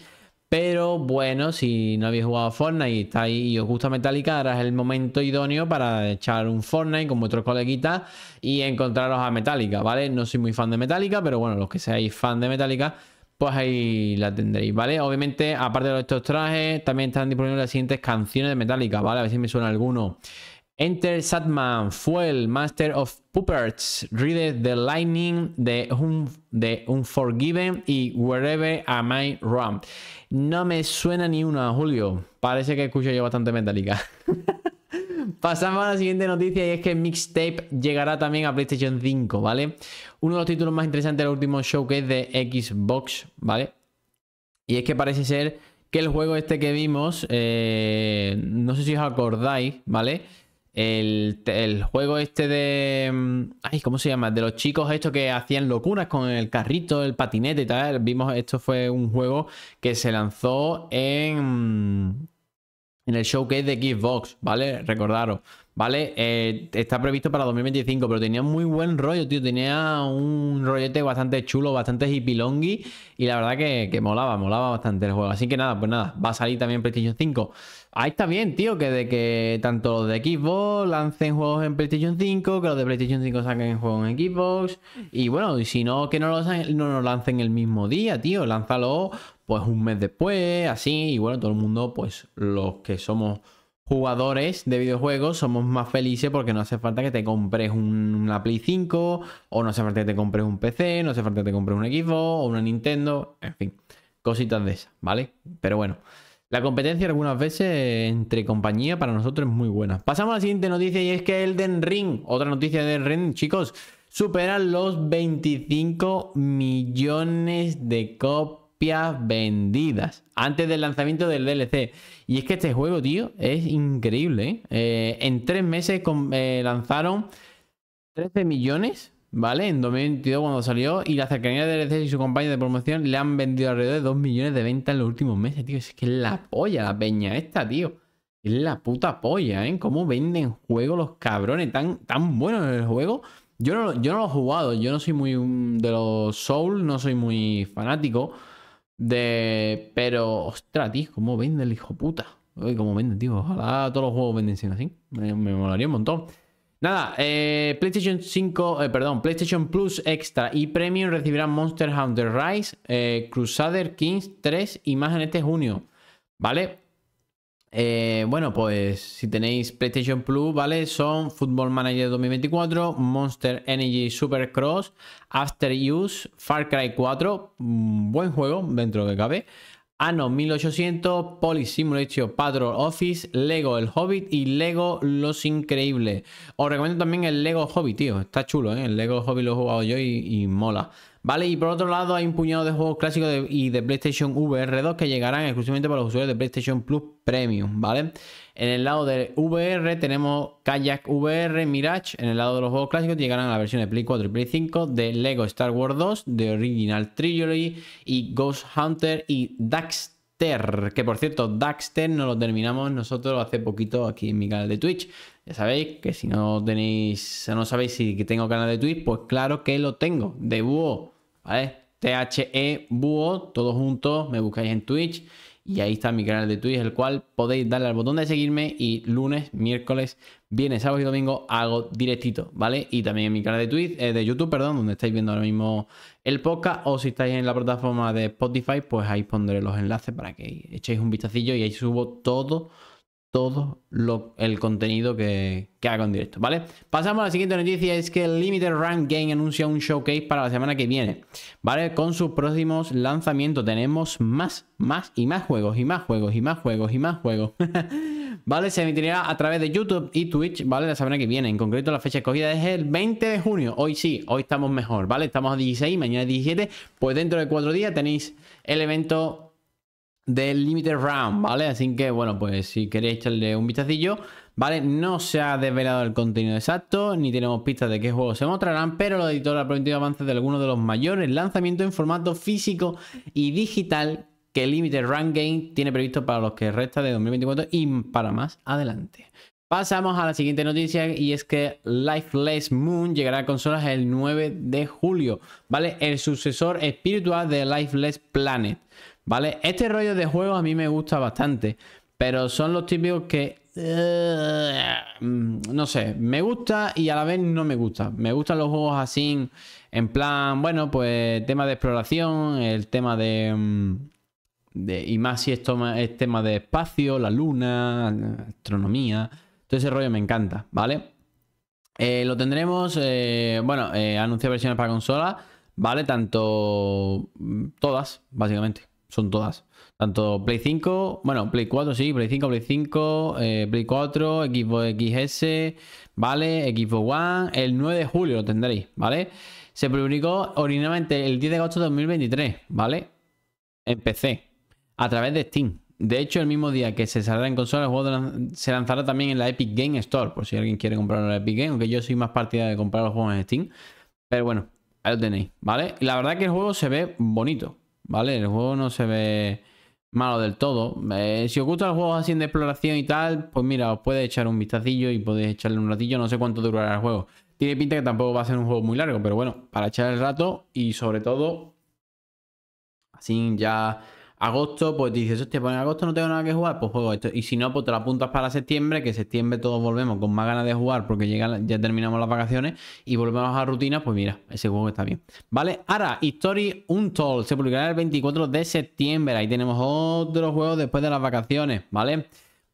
Pero bueno, si no habéis jugado Fortnite y, estáis, y os gusta Metallica, ahora es el momento idóneo para echar un Fortnite con vuestros coleguitas y encontraros a Metallica, ¿vale? No soy muy fan de Metallica, pero bueno, los que seáis fan de Metallica, pues ahí la tendréis, ¿vale? Obviamente, aparte de estos trajes, también están disponibles las siguientes canciones de Metallica, ¿vale? A ver si me suena alguno. Enter Satman, Fuel, Master of Puppets, Read the Lightning, The, Unforgiven y Wherever Am I Run. No me suena ni uno Julio. Parece que escucho yo bastante Metallica. Pasamos a la siguiente noticia y es que Mixtape llegará también a PlayStation 5, ¿vale? Uno de los títulos más interesantes del último show Que es de Xbox, ¿vale? Y es que parece ser que el juego este que vimos, eh, no sé si os acordáis, ¿vale? El, juego este de. Mm, ay, ¿cómo se llama? De los chicos estos que hacían locuras con el carrito, el patinete y tal. Vimos, esto fue un juego que se lanzó en. Mm, en el showcase de Xbox, ¿vale? Recordaros, ¿vale? Eh, está previsto para 2025, pero tenía muy buen rollo, tío. Tenía un rollete bastante chulo, bastante hipilongi. Y la verdad que, que molaba, molaba bastante el juego. Así que nada, pues nada, va a salir también PlayStation 5. Ahí está bien, tío, que de que tanto los de Xbox lancen juegos en PlayStation 5, que los de PlayStation 5 saquen juegos en Xbox. Y bueno, y si no, que no los, no lancen el mismo día, tío. Lánzalo pues un mes después, así. Y bueno, todo el mundo, pues los que somos jugadores de videojuegos somos más felices porque no hace falta que te compres una Play 5 o no hace falta que te compres un PC, no hace falta que te compres un Xbox o una Nintendo, en fin, cositas de esas, ¿vale? Pero bueno. La competencia algunas veces entre compañía para nosotros es muy buena. Pasamos a la siguiente noticia y es que Elden Ring, otra noticia de Ring, chicos, supera los 25 millones de copias vendidas antes del lanzamiento del DLC. Y es que este juego, tío, es increíble. ¿eh? Eh, en tres meses eh, lanzaron 13 millones ¿vale? En 2022 cuando salió y la cercanía de DLC y su compañía de promoción le han vendido alrededor de 2 millones de ventas en los últimos meses, tío. Es que es la ah. polla la peña esta, tío. Es la puta polla, ¿eh? Cómo venden juegos los cabrones tan, tan buenos en el juego. Yo no, yo lo he jugado, yo no soy muy de los Souls, no soy muy fanático de... Pero, ostras, tío, cómo vende el hijo puta. cómo vende, tío. Ojalá todos los juegos venden así. Me, me molaría un montón. Nada, eh, PlayStation 5, eh, perdón, PlayStation Plus Extra y Premium recibirán Monster Hunter Rise, eh, Crusader Kings 3 y más en este junio, ¿vale? bueno, pues si tenéis PlayStation Plus, ¿vale? Son Football Manager 2024, Monster Energy Supercross, After Use, Far Cry 4, mm, buen juego dentro de cabe. Ano 1800, Poli padro Patrol Office, Lego El Hobbit y Lego Los Increíbles. Os recomiendo también el Lego Hobbit, tío. Está chulo, ¿eh? El Lego Hobbit lo he jugado yo y mola. ¿Vale? Y por otro lado hay un puñado de juegos clásicos y de PlayStation VR2 que llegarán exclusivamente para los usuarios de PlayStation Plus Premium, ¿vale? En el lado de VR tenemos Kayak VR, Mirage. En el lado de los juegos clásicos llegarán la versión de Play 4 y Play 5 de Lego Star Wars 2, de Original Trilogy y Ghost Hunter y Daxter, que por cierto, Daxter no lo terminamos nosotros hace poquito aquí en mi canal de Twitch. Ya sabéis que si no tenéis, no sabéis si tengo canal de Twitch, pues claro que lo tengo. De búho ¿vale? THE BUO todos juntos, me buscáis en Twitch y ahí está mi canal de Twitch, el cual podéis darle al botón de seguirme y lunes, miércoles, viernes, sábado y domingo hago directito, ¿vale? Y también en mi canal de Twitch, eh, de YouTube, perdón, donde estáis viendo ahora mismo el podcast o si estáis en la plataforma de Spotify, pues ahí pondré los enlaces para que echéis un vistacillo y ahí subo todo todo lo, el contenido que, que haga en directo, ¿vale? Pasamos a la siguiente noticia, es que Limited Run Game anuncia un showcase para la semana que viene, ¿vale? Con sus próximos lanzamientos tenemos más, más y más juegos, y más juegos, y más juegos, y más juegos, ¿vale? Se emitirá a través de YouTube y Twitch, ¿vale? La semana que viene, en concreto la fecha escogida es el 20 de junio, hoy sí, hoy estamos mejor, ¿vale? Estamos a 16, mañana 17, pues dentro de cuatro días tenéis el evento del Limited Round, ¿vale? Así que, bueno, pues si queréis echarle un vistacillo, ¿vale? No se ha desvelado el contenido exacto, ni tenemos pistas de qué juegos se mostrarán, pero la editora ha prometido avances de algunos de los mayores lanzamientos en formato físico y digital que Limited Run Game tiene previsto para los que resta de 2024 y para más adelante. Pasamos a la siguiente noticia y es que Lifeless Moon llegará a consolas el 9 de julio, ¿vale? El sucesor espiritual de Lifeless Planet. ¿Vale? Este rollo de juego a mí me gusta bastante. Pero son los típicos que. Eh, mm, no sé, me gusta y a la vez no me gusta. Me gustan los juegos así, en plan, bueno, pues tema de exploración, el tema de. Mm, y más si es, es tema de espacio, la luna, astronomía. Todo ese rollo me encanta, ¿vale? Eh, lo tendremos, eh, bueno, eh, anuncia versiones para consola, ¿vale? Tanto mm, todas, básicamente. Son todas. Tanto Play 5, bueno, Play 4 sí, Play 5, Play 5, eh, Play 4, Xbox XS, ¿vale? Xbox One, el 9 de julio lo tendréis, ¿vale? Se publicó originalmente el 10 de agosto de 2023, ¿vale? En PC, a través de Steam. De hecho, el mismo día que se saldrá en consola, el juego se lanzará también en la Epic Game Store, por si alguien quiere comprarlo en Epic Game, aunque yo soy más partida de comprar los juegos en Steam. Pero bueno, ahí lo tenéis, ¿vale? Y la verdad que el juego se ve bonito. ¿vale? El juego no se ve malo del todo. Eh, si os gustan los juegos así de exploración y tal, pues mira, os puede echar un vistacillo y podéis echarle un ratillo. No sé cuánto durará el juego. Tiene pinta que tampoco va a ser un juego muy largo, pero bueno, para echar el rato y sobre todo, así ya Agosto, pues dices, hostia, pues en agosto no tengo nada que jugar, pues juego esto. Y si no, pues te lo apuntas para septiembre, que septiembre todos volvemos con más ganas de jugar porque llega, ya terminamos las vacaciones y volvemos a rutina, pues mira, ese juego está bien. Vale, ahora, History Untold se publicará el 24 de septiembre. Ahí tenemos otro juego después de las vacaciones, ¿vale?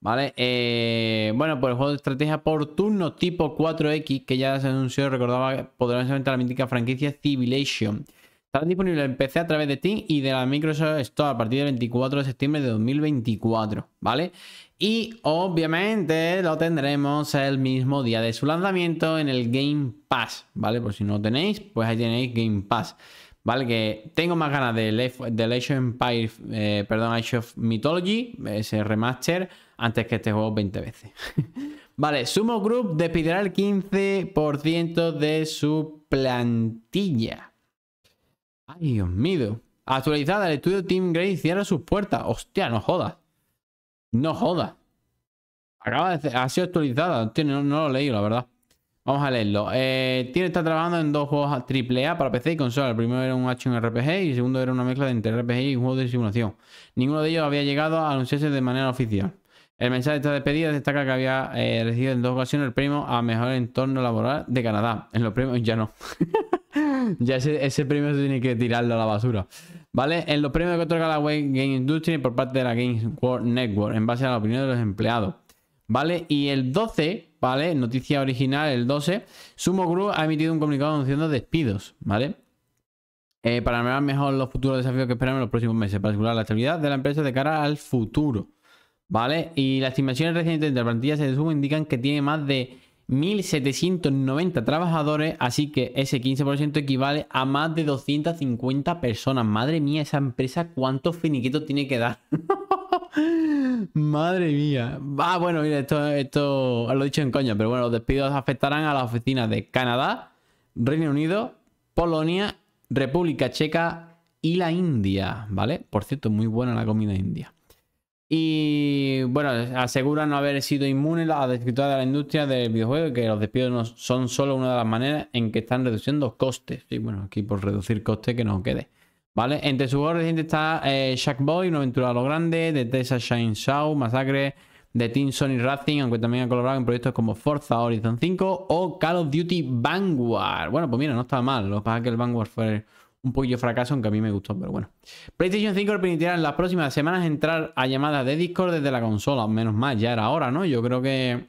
¿Vale? Eh, bueno, pues el juego de estrategia por turno tipo 4X, que ya se anunció, recordaba poderosamente la mítica franquicia Civilization. Estará disponible en PC a través de ti y de la Microsoft Store a partir del 24 de septiembre de 2024, ¿vale? Y obviamente lo tendremos el mismo día de su lanzamiento en el Game Pass, ¿vale? Por si no lo tenéis, pues ahí tenéis Game Pass, ¿vale? Que tengo más ganas del de Age Empire, eh, perdón, Age of Mythology, ese remaster, antes que este juego 20 veces. vale, Sumo Group despidirá el 15% de su plantilla. Ay, Dios mío. Actualizada, el estudio Team Grey cierra sus puertas. Hostia, no jodas. No jodas. Acaba de ser, ha sido actualizada. no, lo he leído, la verdad. Vamos a leerlo. Eh, tiene está trabajando en dos juegos AAA para PC y consola. El primero era un action RPG y el segundo era una mezcla de entre RPG y un juego de simulación. Ninguno de ellos había llegado a anunciarse de manera oficial. El mensaje de esta despedida destaca que había eh, recibido en dos ocasiones el premio a mejor entorno laboral de Canadá. En los premios ya no. ya ese, premio se tiene que tirarlo a la basura. ¿Vale? En los premios que otorga la Game Industry por parte de la Games World Network, en base a la opinión de los empleados. ¿Vale? Y el 12, ¿vale? Noticia original, el 12, Sumo Group ha emitido un comunicado anunciando despidos, ¿vale? Eh, para mejorar mejor los futuros desafíos que esperamos en los próximos meses, para asegurar la estabilidad de la empresa de cara al futuro. ¿Vale? Y las estimaciones recientes de plantillas en de Sumo indican que tiene más de 1.790 trabajadores, así que ese 15% equivale a más de 250 personas. Madre mía, esa empresa cuántos finiquitos tiene que dar. Madre mía. Ah, bueno, mira, esto, esto lo he dicho en coña, pero bueno, los despidos afectarán a las oficinas de Canadá, Reino Unido, Polonia, República Checa y la India, ¿vale? Por cierto, muy buena la comida india. Y bueno, asegura no haber sido inmune a la descripción de la industria del videojuego que los despidos son solo una de las maneras en que están reduciendo costes. Y bueno, aquí por reducir costes que nos quede. ¿Vale? Entre sus juegos está eh, Boy, Una aventura a lo grande, de Tessa Shine Shaw, Masacre, de Team Sony Racing, aunque también ha colaborado en proyectos como Forza Horizon 5 o Call of Duty Vanguard. Bueno, pues mira, no está mal. Lo que pasa es que el Vanguard fue un poquillo fracaso, aunque a mí me gustó, pero bueno. PlayStation 5 permitirá en las próximas semanas entrar a llamadas de Discord desde la consola. Menos mal, ya era hora, ¿no? Yo creo que.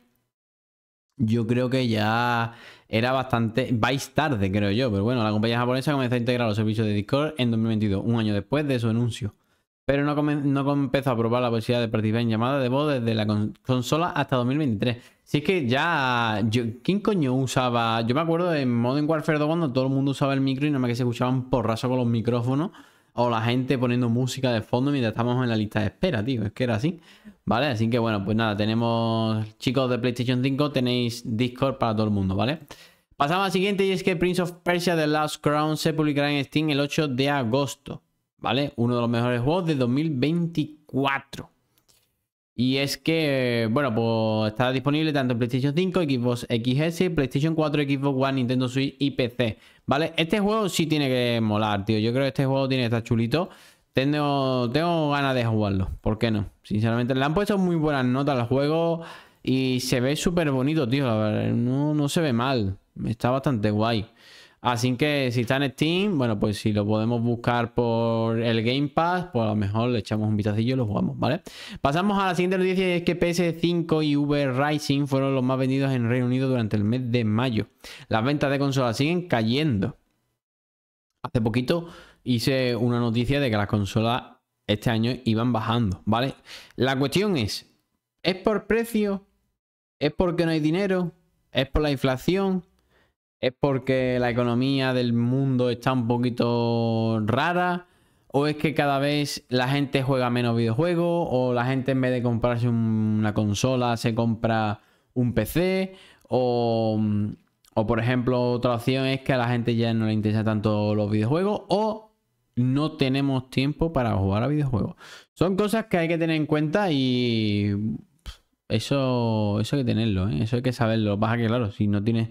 Yo creo que ya era bastante. Vais tarde, creo yo, pero bueno, la compañía japonesa comenzó a integrar los servicios de Discord en 2022, un año después de su anuncio. Pero no, no a probar la posibilidad de participar en llamadas de voz desde la consola hasta 2023. Si es que ya. ¿Quién coño usaba.? Yo me acuerdo en Modern Warfare 2 cuando todo el mundo usaba el micro y nada más que se escuchaban porrazo con los micrófonos. O la gente poniendo música de fondo mientras estábamos en la lista de espera, tío. Es que era así. ¿Vale? Así que bueno, pues nada, tenemos. Chicos de PlayStation 5, tenéis Discord para todo el mundo, ¿vale? Pasamos al siguiente y es que Prince of Persia The Last Crown se publicará en Steam el 8 de agosto. ¿Vale? Uno de los mejores juegos de 2024. Y es que, bueno, pues estará disponible tanto en PlayStation 5, Xbox XS, PlayStation 4, Xbox One, Nintendo Switch y PC. ¿Vale? Este juego sí tiene que molar, tío. Yo creo que este juego tiene que estar chulito. Tengo, tengo ganas de jugarlo. ¿Por qué no? Sinceramente, le han puesto muy buenas notas al juego. Y se ve súper bonito, tío. A ver, no, no se ve mal. Está bastante guay. Así que si está en Steam, bueno, pues si lo podemos buscar por el Game Pass, pues a lo mejor le echamos un vistacillo y lo jugamos, ¿vale? Pasamos a la siguiente noticia y es que PS5 y V Rising fueron los más vendidos en Reino Unido durante el mes de mayo. Las ventas de consolas siguen cayendo. Hace poquito hice una noticia de que las consolas este año iban bajando, ¿vale? La cuestión es, ¿es por precio? ¿Es porque no hay dinero? ¿Es por la inflación? ¿Es porque la economía del mundo está un poquito rara? ¿O es que cada vez la gente juega menos videojuegos? ¿O la gente en vez de comprarse una consola se compra un PC? ¿O, por ejemplo otra opción es que a la gente ya no le interesa tanto los videojuegos? ¿O no tenemos tiempo para jugar a videojuegos? Son cosas que hay que tener en cuenta y eso, eso hay que tenerlo, ¿eh? eso hay que saberlo. Pasa que claro, si no tienes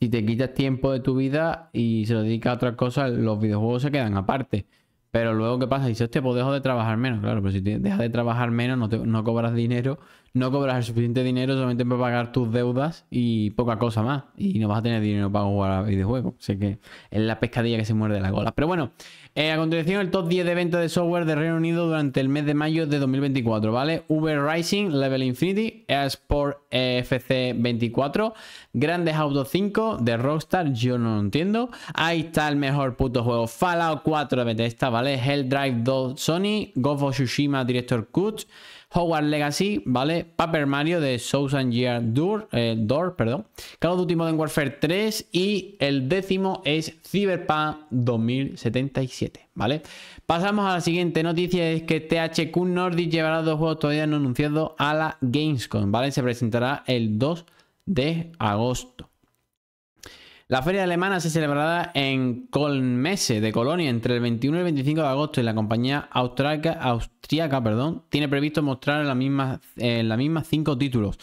si te quitas tiempo de tu vida y se lo dedicas a otra cosa, los videojuegos se quedan aparte. Pero luego, ¿qué pasa? Dices, te pues dejo de trabajar menos. Claro, pero si dejas de trabajar menos, no, te, no cobras dinero no cobras el suficiente dinero solamente para pagar tus deudas y poca cosa más. Y no vas a tener dinero para jugar a videojuegos. sé que es la pescadilla que se muerde la cola. Pero bueno, eh, a continuación el top 10 de ventas de software de Reino Unido durante el mes de mayo de 2024, ¿vale? Uber Rising, Level Infinity, Sport FC 24, Grandes Auto 5 de Rockstar, yo no lo entiendo. Ahí está el mejor puto juego, Fallout 4 de Bethesda, ¿vale? Hell Drive 2 Sony, Go of Tsushima Director Cut. Howard Legacy, ¿vale? Paper Mario de Thousand Year Door, eh, Door, perdón. Call of Duty Modern Warfare 3 y el décimo es Cyberpunk 2077, ¿vale? Pasamos a la siguiente noticia, es que THQ Nordic llevará dos juegos todavía no anunciados a la Gamescom, ¿vale? Se presentará el 2 de agosto. La feria alemana se celebrará en Colmese de Colonia entre el 21 y el 25 de agosto y la compañía austríaca perdón, tiene previsto mostrar en las mismas eh, la misma cinco títulos.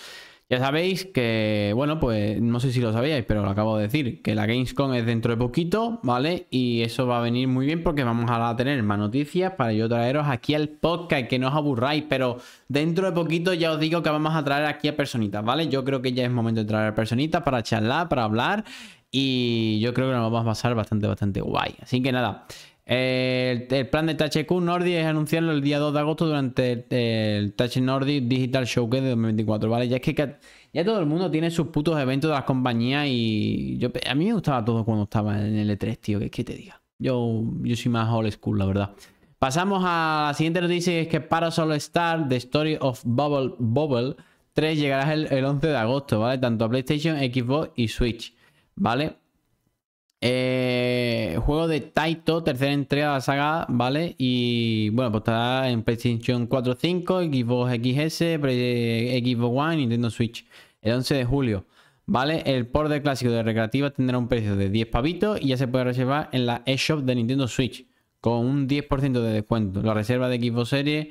Ya sabéis que, bueno, pues no sé si lo sabíais, pero lo acabo de decir, que la Gamescom es dentro de poquito, ¿vale? Y eso va a venir muy bien porque vamos a tener más noticias para yo traeros aquí al podcast, que no os aburráis, pero dentro de poquito ya os digo que vamos a traer aquí a personitas, ¿vale? Yo creo que ya es momento de traer a personitas para charlar, para hablar y yo creo que nos vamos a pasar bastante, bastante guay. Así que nada. El, plan de THQ Nordi es anunciarlo el día 2 de agosto durante el, el Nordi Digital Showcase de 2024, ¿vale? Ya es que ya todo el mundo tiene sus putos eventos de las compañías y yo, a mí me gustaba todo cuando estaba en el E3, tío, que es te diga. Yo, yo soy más old school, la verdad. Pasamos a la siguiente noticia, es que para solo Star, The Story of Bubble, Bubble 3 llegarás el, el 11 de agosto, ¿vale? Tanto a PlayStation, Xbox y Switch. ¿vale? Eh, juego de Taito, tercera entrega de la saga, ¿vale? Y bueno, pues estará en PlayStation 4, 5, Xbox XS, eh, Xbox One, Nintendo Switch, el 11 de julio, ¿vale? El port de clásico de recreativa tendrá un precio de 10 pavitos y ya se puede reservar en la eShop de Nintendo Switch con un 10% de descuento. La reserva de Xbox Series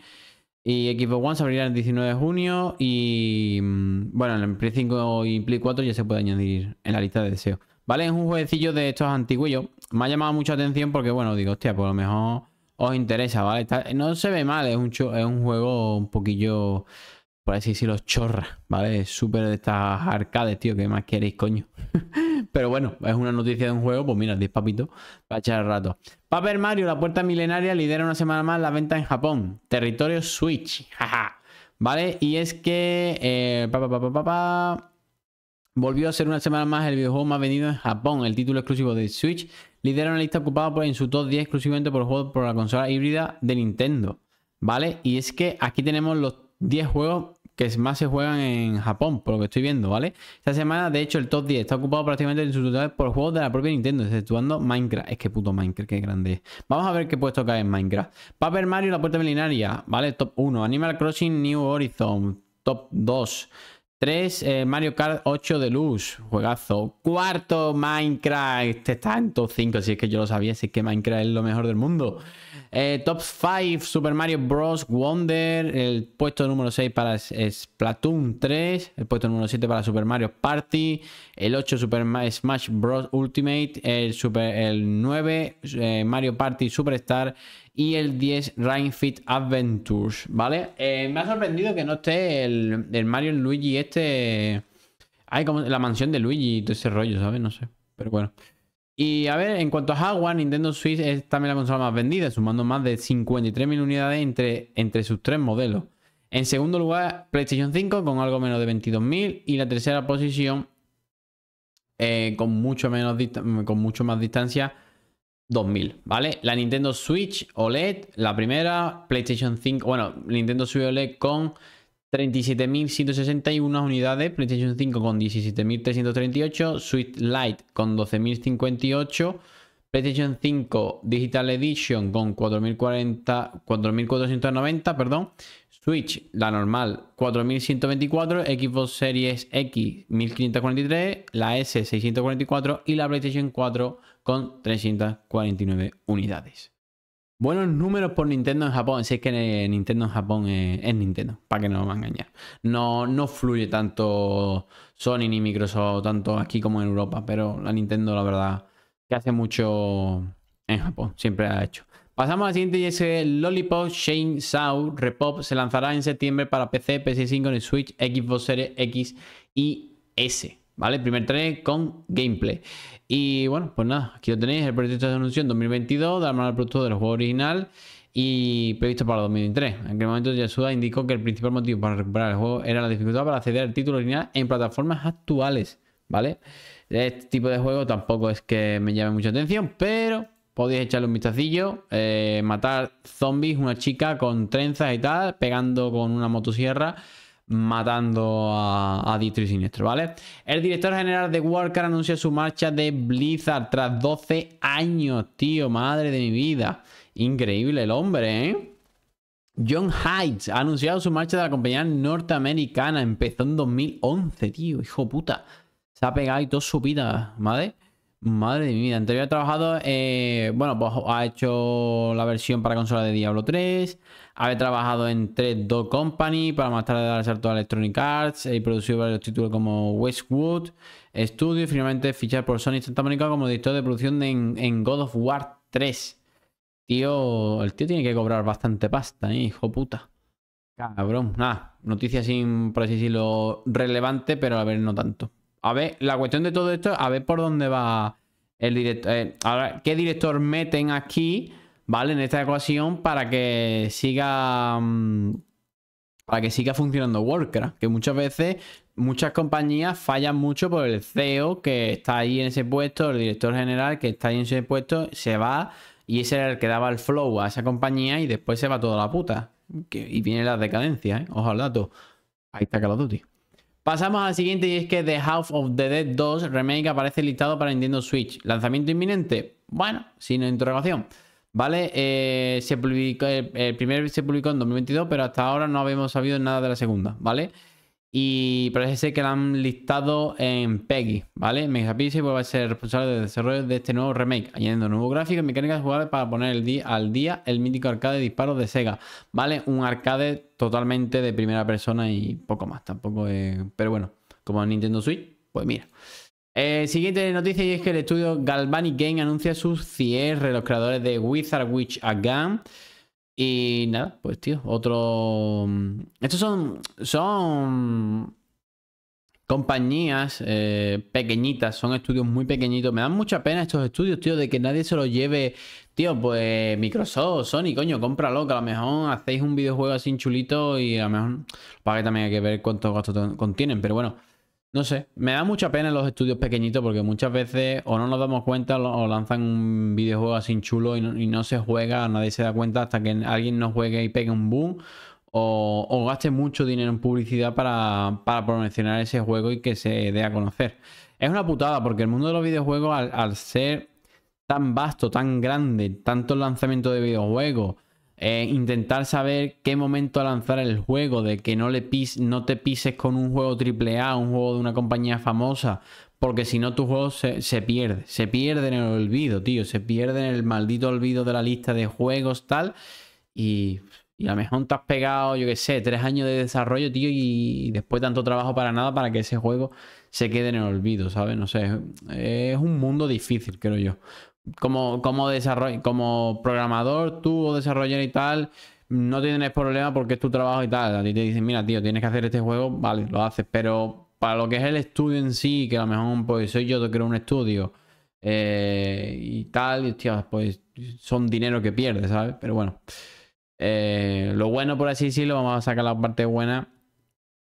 y equipo One se abrirá el 19 de junio. Y mm, bueno, en Play 5 y Play 4 ya se puede añadir en la lista de deseos. ¿Vale? Es un jueguecillo de estos antiguillos. Me ha llamado mucha atención porque, bueno, digo, hostia, por pues lo mejor os interesa, ¿vale? no se ve mal, es un, es un juego un poquillo por así decirlo, chorra, ¿vale? Súper de estas arcades, tío, ¿qué más queréis, coño. Pero bueno, es una noticia de un juego, pues mira, 10 papitos a echar el rato. Paper Mario, la puerta milenaria, lidera una semana más la venta en Japón. Territorio Switch, jaja. ¿Vale? Y es que... Eh, Volvió a ser una semana más el videojuego más vendido en Japón. El título exclusivo de Switch lidera una lista ocupada por, en su top 10 exclusivamente por juegos por la consola híbrida de Nintendo. ¿Vale? Y es que aquí tenemos los 10 juegos que más se juegan en Japón, por lo que estoy viendo, ¿vale? Esta semana, de hecho, el top 10 está ocupado prácticamente en por juegos de la propia Nintendo, exceptuando Minecraft. Es que puto Minecraft, qué grande es. Vamos a ver qué puesto cae en Minecraft. Paper Mario, la puerta milenaria, ¿vale? Top 1. Animal Crossing New Horizon, top 2. 3, eh, Mario Kart 8 de luz, juegazo. Cuarto, Minecraft, este está en top 5, si es que yo lo sabía, si es que Minecraft es lo mejor del mundo. Eh, top 5, Super Mario Bros. Wonder. El puesto número 6 para Splatoon 3. El puesto número 7 para Super Mario Party. El 8, Super Smash Bros. Ultimate. El, 9, eh, Mario Party Superstar. Y el 10, Rain Fit Adventures. ¿Vale? Eh, me ha sorprendido que no esté el, el Mario Luigi este... Hay como la mansión de Luigi y todo ese rollo, ¿sabes? No sé. Pero bueno. Y a ver, en cuanto a hardware, Nintendo Switch es también la consola más vendida, sumando más de 53.000 unidades entre, entre sus tres modelos. En segundo lugar, PlayStation 5 con algo menos de 22.000 y la tercera posición eh, con, mucho menos con mucho más distancia, 2.000, ¿vale? La Nintendo Switch OLED, la primera, PlayStation 5, bueno, Nintendo Switch OLED con 37.161 unidades, PlayStation 5 con 17.338, Switch Lite con 12.058, PlayStation 5 Digital Edition con 4.490, perdón, Switch la normal 4.124, Xbox Series X 1.543, la S 644 y la PlayStation 4 con 349 unidades. Buenos números por Nintendo en Japón. Si es que Nintendo en Japón es, Nintendo, para que no me van a engañar. No, no fluye tanto Sony ni Microsoft, tanto aquí como en Europa. Pero la Nintendo, la verdad, que hace mucho en Japón. Siempre ha hecho. Pasamos al siguiente y es el Lollipop Shane Sau Repop. Se lanzará en septiembre para PC, PS5, Switch, Xbox Series X y S. ¿Vale? Primer tren con gameplay. Y bueno, pues nada, aquí lo tenéis, el proyecto de anuncio en 2022, de mano al producto del juego original y previsto para 2023. En aquel momento Yasuda indicó que el principal motivo para recuperar el juego era la dificultad para acceder al título original en plataformas actuales, ¿vale? Este tipo de juego tampoco es que me llame mucha atención, pero podéis echarle un vistacillo, eh, matar zombies, una chica con trenzas y tal, pegando con una motosierra matando a, a siniestro, ¿vale? El director general de Walker anuncia su marcha de Blizzard tras 12 años, tío, madre de mi vida. Increíble el hombre, ¿eh? John Hyde ha anunciado su marcha de la compañía norteamericana. Empezó en 2011, tío, hijo puta. Se ha pegado y todo su vida, madre. Madre de vida, anterior ha trabajado, eh, bueno, pues ha hecho la versión para consola de Diablo 3, Ha trabajado en 3 d Company para más tarde dar el salto a Electronic Arts y producido varios títulos como Westwood Studio y finalmente fichar por Sony Santa Monica como director de producción en, God of War 3. Tío, el tío tiene que cobrar bastante pasta, ¿eh? hijo puta. Cabrón, nada, noticia sin, por así decirlo, relevante, pero a ver, no tanto. A ver, la cuestión de todo esto, a ver por dónde va el director. Eh, ahora, ¿qué director meten aquí, ¿vale? En esta ecuación para que siga. Mm, para que siga funcionando Warcraft. Que muchas veces, muchas compañías fallan mucho por el CEO que está ahí en ese puesto, el director general que está ahí en ese puesto, se va. Y ese era el que daba el flow a esa compañía y después se va toda la puta. y viene la decadencia, ¿eh? Ojalá dato. Ahí está Caladuti. Pasamos al siguiente y es que The Half of the Dead 2 Remake aparece listado para Nintendo Switch. ¿Lanzamiento inminente? Bueno, sin interrogación. ¿Vale? Eh, se publicó, el, primero primer se publicó en 2022, pero hasta ahora no habíamos sabido nada de la segunda, ¿vale? vale y parece que la han listado en Peggy, ¿vale? y va a ser responsable del desarrollo de este nuevo remake, añadiendo nuevo gráficos y mecánicas jugables para poner el día, al día el mítico arcade de disparos de Sega, ¿vale? Un arcade totalmente de primera persona y poco más, tampoco Pero bueno, como Nintendo Switch, pues mira. Eh, siguiente noticia y es que el estudio Galvanic Game anuncia su cierre. Los creadores de Wizard Witch Again y nada, pues tío, otro... Mm, estos son... Son compañías eh, pequeñitas, son estudios muy pequeñitos. Me dan mucha pena estos estudios, tío, de que nadie se los lleve. Tío, pues Microsoft, Sony, coño, cómpralo, que a lo mejor hacéis un videojuego así chulito y a lo mejor... Para que también hay que ver cuántos gastos contienen, pero bueno. No sé, me da mucha pena en los estudios pequeñitos porque muchas veces o no nos damos cuenta o lanzan un videojuego así chulo y no, se juega, nadie se da cuenta hasta que alguien no juegue y pegue un boom o, gaste mucho dinero en publicidad para, promocionar ese juego y que se dé a conocer. Es una putada porque el mundo de los videojuegos al, ser tan vasto, tan grande, el lanzamiento de videojuegos, eh, intentar saber qué momento lanzar el juego, de que no, le pis, no te pises con un juego AAA, un juego de una compañía famosa, porque si no tu juego se, pierde, se pierde en el olvido, tío, se pierde en el maldito olvido de la lista de juegos tal, y, a lo mejor te has pegado, yo qué sé, tres años de desarrollo, tío, y, después tanto trabajo para nada para que ese juego se quede en el olvido, ¿sabes? No sé, es un mundo difícil, creo yo como, como, como programador, tú o desarrollador y tal, no tienes problema porque es tu trabajo y tal. A ti te dicen, mira, tío, tienes que hacer este juego, vale, lo haces. Pero para lo que es el estudio en sí, que a lo mejor pues soy yo, te creo un estudio eh, y tal, y, hostia, pues son dinero que pierdes, ¿sabes? Pero bueno. Eh, lo bueno, por así decirlo, vamos a sacar la parte buena.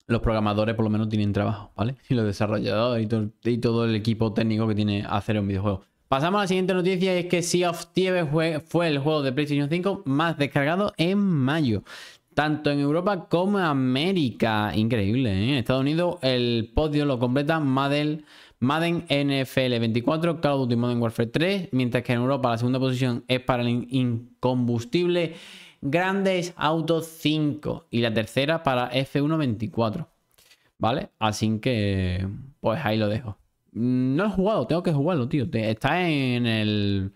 Los programadores por lo menos tienen trabajo, ¿vale? Y los desarrolladores y todo el equipo técnico que tiene hacer un videojuego. Pasamos a la siguiente noticia y es que Sea of Thieves fue el juego de PlayStation 5 más descargado en mayo. Tanto en Europa como en América. Increíble, ¿eh? En Estados Unidos el podio lo completa Madden, Madden NFL 24, Call of Duty Modern Warfare 3, mientras que en Europa la segunda posición es para el incombustible Grandes Auto 5 y la tercera para F1 24. ¿Vale? Así que, pues ahí lo dejo. No lo he jugado, tengo que jugarlo, tío. Está en el.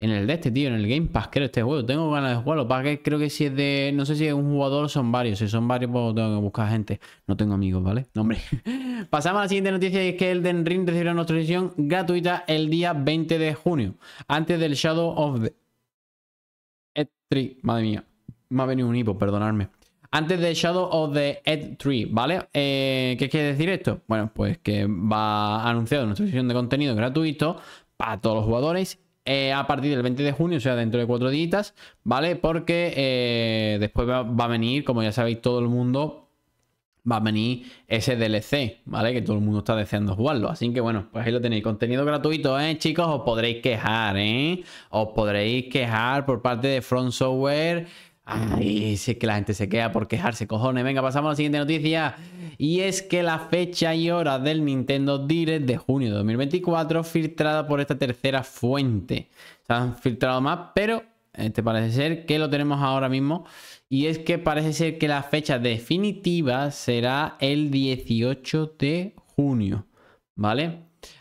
En el de este, tío, en el Game Pass, creo, este juego. Tengo ganas de jugarlo. Para que creo que si es de. No sé si es un jugador son varios. Si son varios, pues tengo que buscar gente. No tengo amigos, ¿vale? No, hombre. Pasamos a la siguiente noticia y es que Elden Ring recibirá nuestra edición gratuita el día 20 de junio. Antes del Shadow of the. Madre mía. Me ha venido un hipo, perdonadme. Antes de Shadow of the Ed 3, ¿vale? Eh, ¿Qué quiere decir esto? Bueno, pues que va anunciado nuestra sesión de contenido gratuito para todos los jugadores eh, a partir del 20 de junio, o sea, dentro de cuatro días, ¿vale? Porque eh, después va, a venir, como ya sabéis, todo el mundo va a venir ese DLC, ¿vale? Que todo el mundo está deseando jugarlo. Así que bueno, pues ahí lo tenéis. Contenido gratuito, ¿eh? Chicos, os podréis quejar, ¿eh? Os podréis quejar por parte de Front Software. Ay, sé que la gente se queda por quejarse, cojones. Venga, pasamos a la siguiente noticia. Y es que la fecha y hora del Nintendo Direct de junio de 2024 filtrada por esta tercera fuente. Se han filtrado más, pero este parece ser que lo tenemos ahora mismo. Y es que parece ser que la fecha definitiva será el 18 de junio. ¿Vale?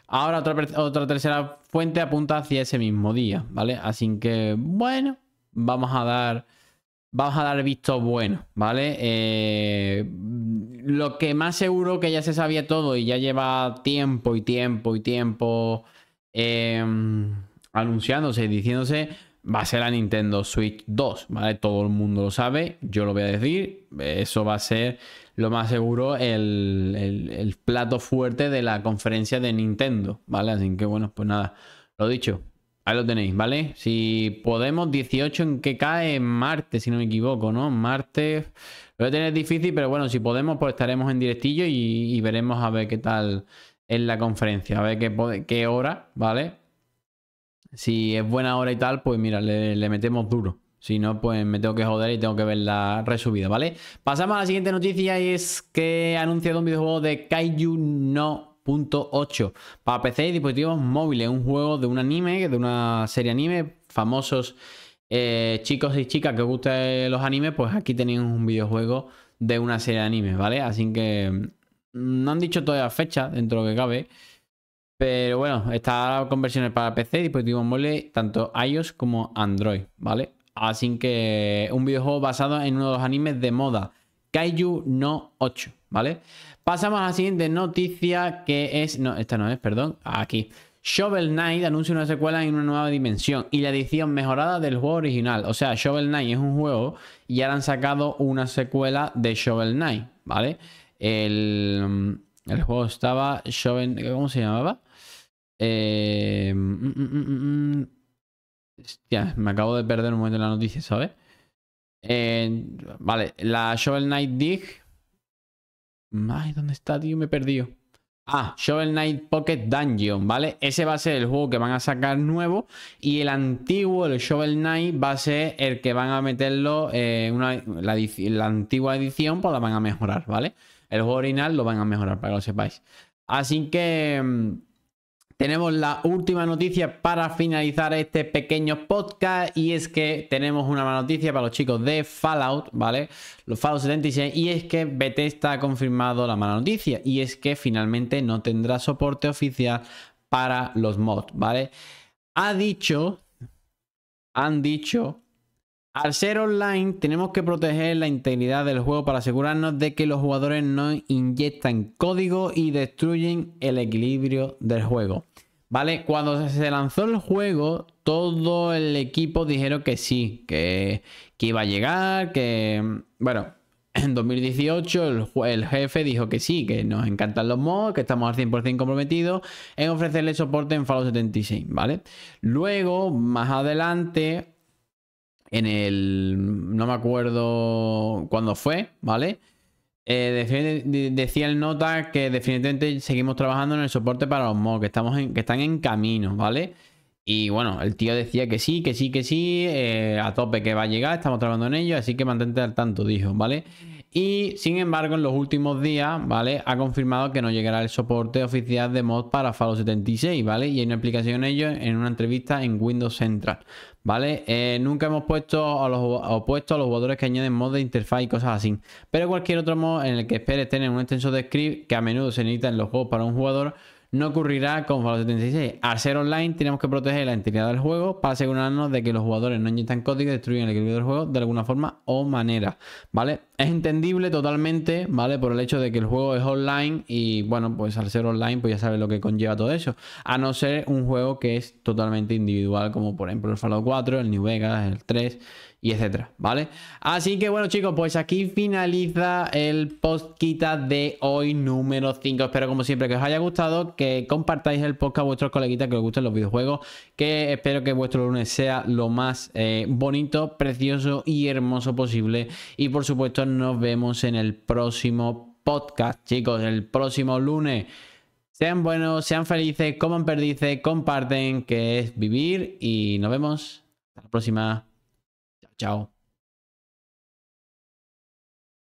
Ahora otra, otra tercera fuente apunta hacia ese mismo día, ¿vale? Así que, bueno, vamos a dar vamos a dar visto bueno, ¿vale? Eh, lo que más seguro que ya se sabía todo y ya lleva tiempo y tiempo y tiempo em, anunciándose y diciéndose, va a ser la Nintendo Switch 2, ¿vale? Todo el mundo lo sabe, yo lo voy a decir, eso va a ser lo más seguro el, el plato fuerte de la conferencia de Nintendo, ¿vale? Así que bueno, pues nada, lo dicho, Ahí lo tenéis, ¿vale? Si podemos, 18 en que cae martes, si no me equivoco, ¿no? martes lo voy a tener difícil, pero bueno, si podemos, pues estaremos en directillo y, veremos a ver qué tal es la conferencia, a ver qué, qué hora, ¿vale? Si es buena hora y tal, pues mira, le, metemos duro. Si no, pues me tengo que joder y tengo que ver la resubida, ¿vale? Pasamos a la siguiente noticia y es que ha anunciado un videojuego de Kaiju no 8 para PC y dispositivos móviles. Un juego de un anime, de una serie anime, famosos chicos y chicas que gustan los animes, pues aquí tenéis un videojuego de una serie de ¿vale? Así que no han dicho todavía fecha dentro de lo que cabe. Pero bueno, está con versiones para PC, Y dispositivos móviles, tanto iOS como Android, ¿vale? Así que un videojuego basado en uno de los animes de moda, Kaiju no 8. ¿vale? Pasamos a la siguiente noticia que es... No, esta no es, perdón, aquí. Shovel Knight anuncia una secuela en una nueva dimensión y la edición mejorada del juego original. O sea, Shovel Knight es un juego y ahora han sacado una secuela de Shovel Knight, ¿vale? El, juego estaba Shovel... ¿Cómo se llamaba? Eh, mm, mm, mm, Hostia, me acabo de perder un momento en la noticia, ¿sabes? Eh, vale, la Shovel Knight Dig Ay, ¿dónde está, tío? Me he perdido. Ah, Shovel Knight Pocket Dungeon, ¿vale? Ese va a ser el juego que van a sacar nuevo y el antiguo, el Shovel Knight, va a ser el que van a meterlo, eh, una, la, la, antigua edición, pues la van a mejorar, ¿vale? El juego original lo van a mejorar, para que lo sepáis. Así que... Mm, tenemos la última noticia para finalizar este pequeño podcast y es que tenemos una mala noticia para los chicos de Fallout, ¿vale? Los Fallout 76 y es que Bethesda ha confirmado la mala noticia y es que finalmente no tendrá soporte oficial para los mods, ¿vale? Ha dicho, han dicho al ser online, tenemos que proteger la integridad del juego para asegurarnos de que los jugadores no inyectan código y destruyen el equilibrio del juego. ¿Vale? Cuando se lanzó el juego, todo el equipo dijeron que sí, que, iba a llegar, que... Bueno, en 2018 el, el, jefe dijo que sí, que nos encantan los mods, que estamos al 100% comprometidos en ofrecerle soporte en Fallout 76, ¿vale? Luego, más adelante, en el... no me acuerdo cuándo fue, ¿vale? Eh, decía el nota que definitivamente seguimos trabajando en el soporte para los mods, que, estamos que están en camino, ¿vale? Y bueno, el tío decía que sí, que sí, que sí, eh, a tope que va a llegar, estamos trabajando en ello, así que mantente al tanto, dijo, ¿vale? Y sin embargo, en los últimos días, ¿vale? Ha confirmado que no llegará el soporte oficial de mods para Fallout 76, ¿vale? Y hay una explicación en ello en una entrevista en Windows Central, ¿Vale? Eh, nunca hemos puesto a los, opuestos a los jugadores que añaden mod de interfaz y cosas así. Pero cualquier otro mod en el que esperes tener un extenso de script que a menudo se necesita en los juegos para un jugador, no ocurrirá con Fallout 76. Al ser online, tenemos que proteger la integridad del juego para asegurarnos de que los jugadores no inyectan código y destruyen el equilibrio del juego de alguna forma o manera, ¿vale? Es entendible totalmente, ¿vale? Por el hecho de que el juego es online y, bueno, pues al ser online, pues ya sabes lo que conlleva todo eso. A no ser un juego que es totalmente individual, como por ejemplo el Fallout 4, el New Vegas, el 3 y etcétera, ¿vale? Así que bueno chicos, pues aquí finaliza el postquita de hoy número 5. Espero como siempre que os haya gustado, que compartáis el podcast a vuestros coleguitas que os gusten los videojuegos, que espero que vuestro lunes sea lo más eh, bonito, precioso y hermoso posible. Y por supuesto nos vemos en el próximo podcast, chicos, el próximo lunes. Sean buenos, sean felices, coman perdices, comparten, que es vivir y nos vemos. Hasta la próxima. Chao.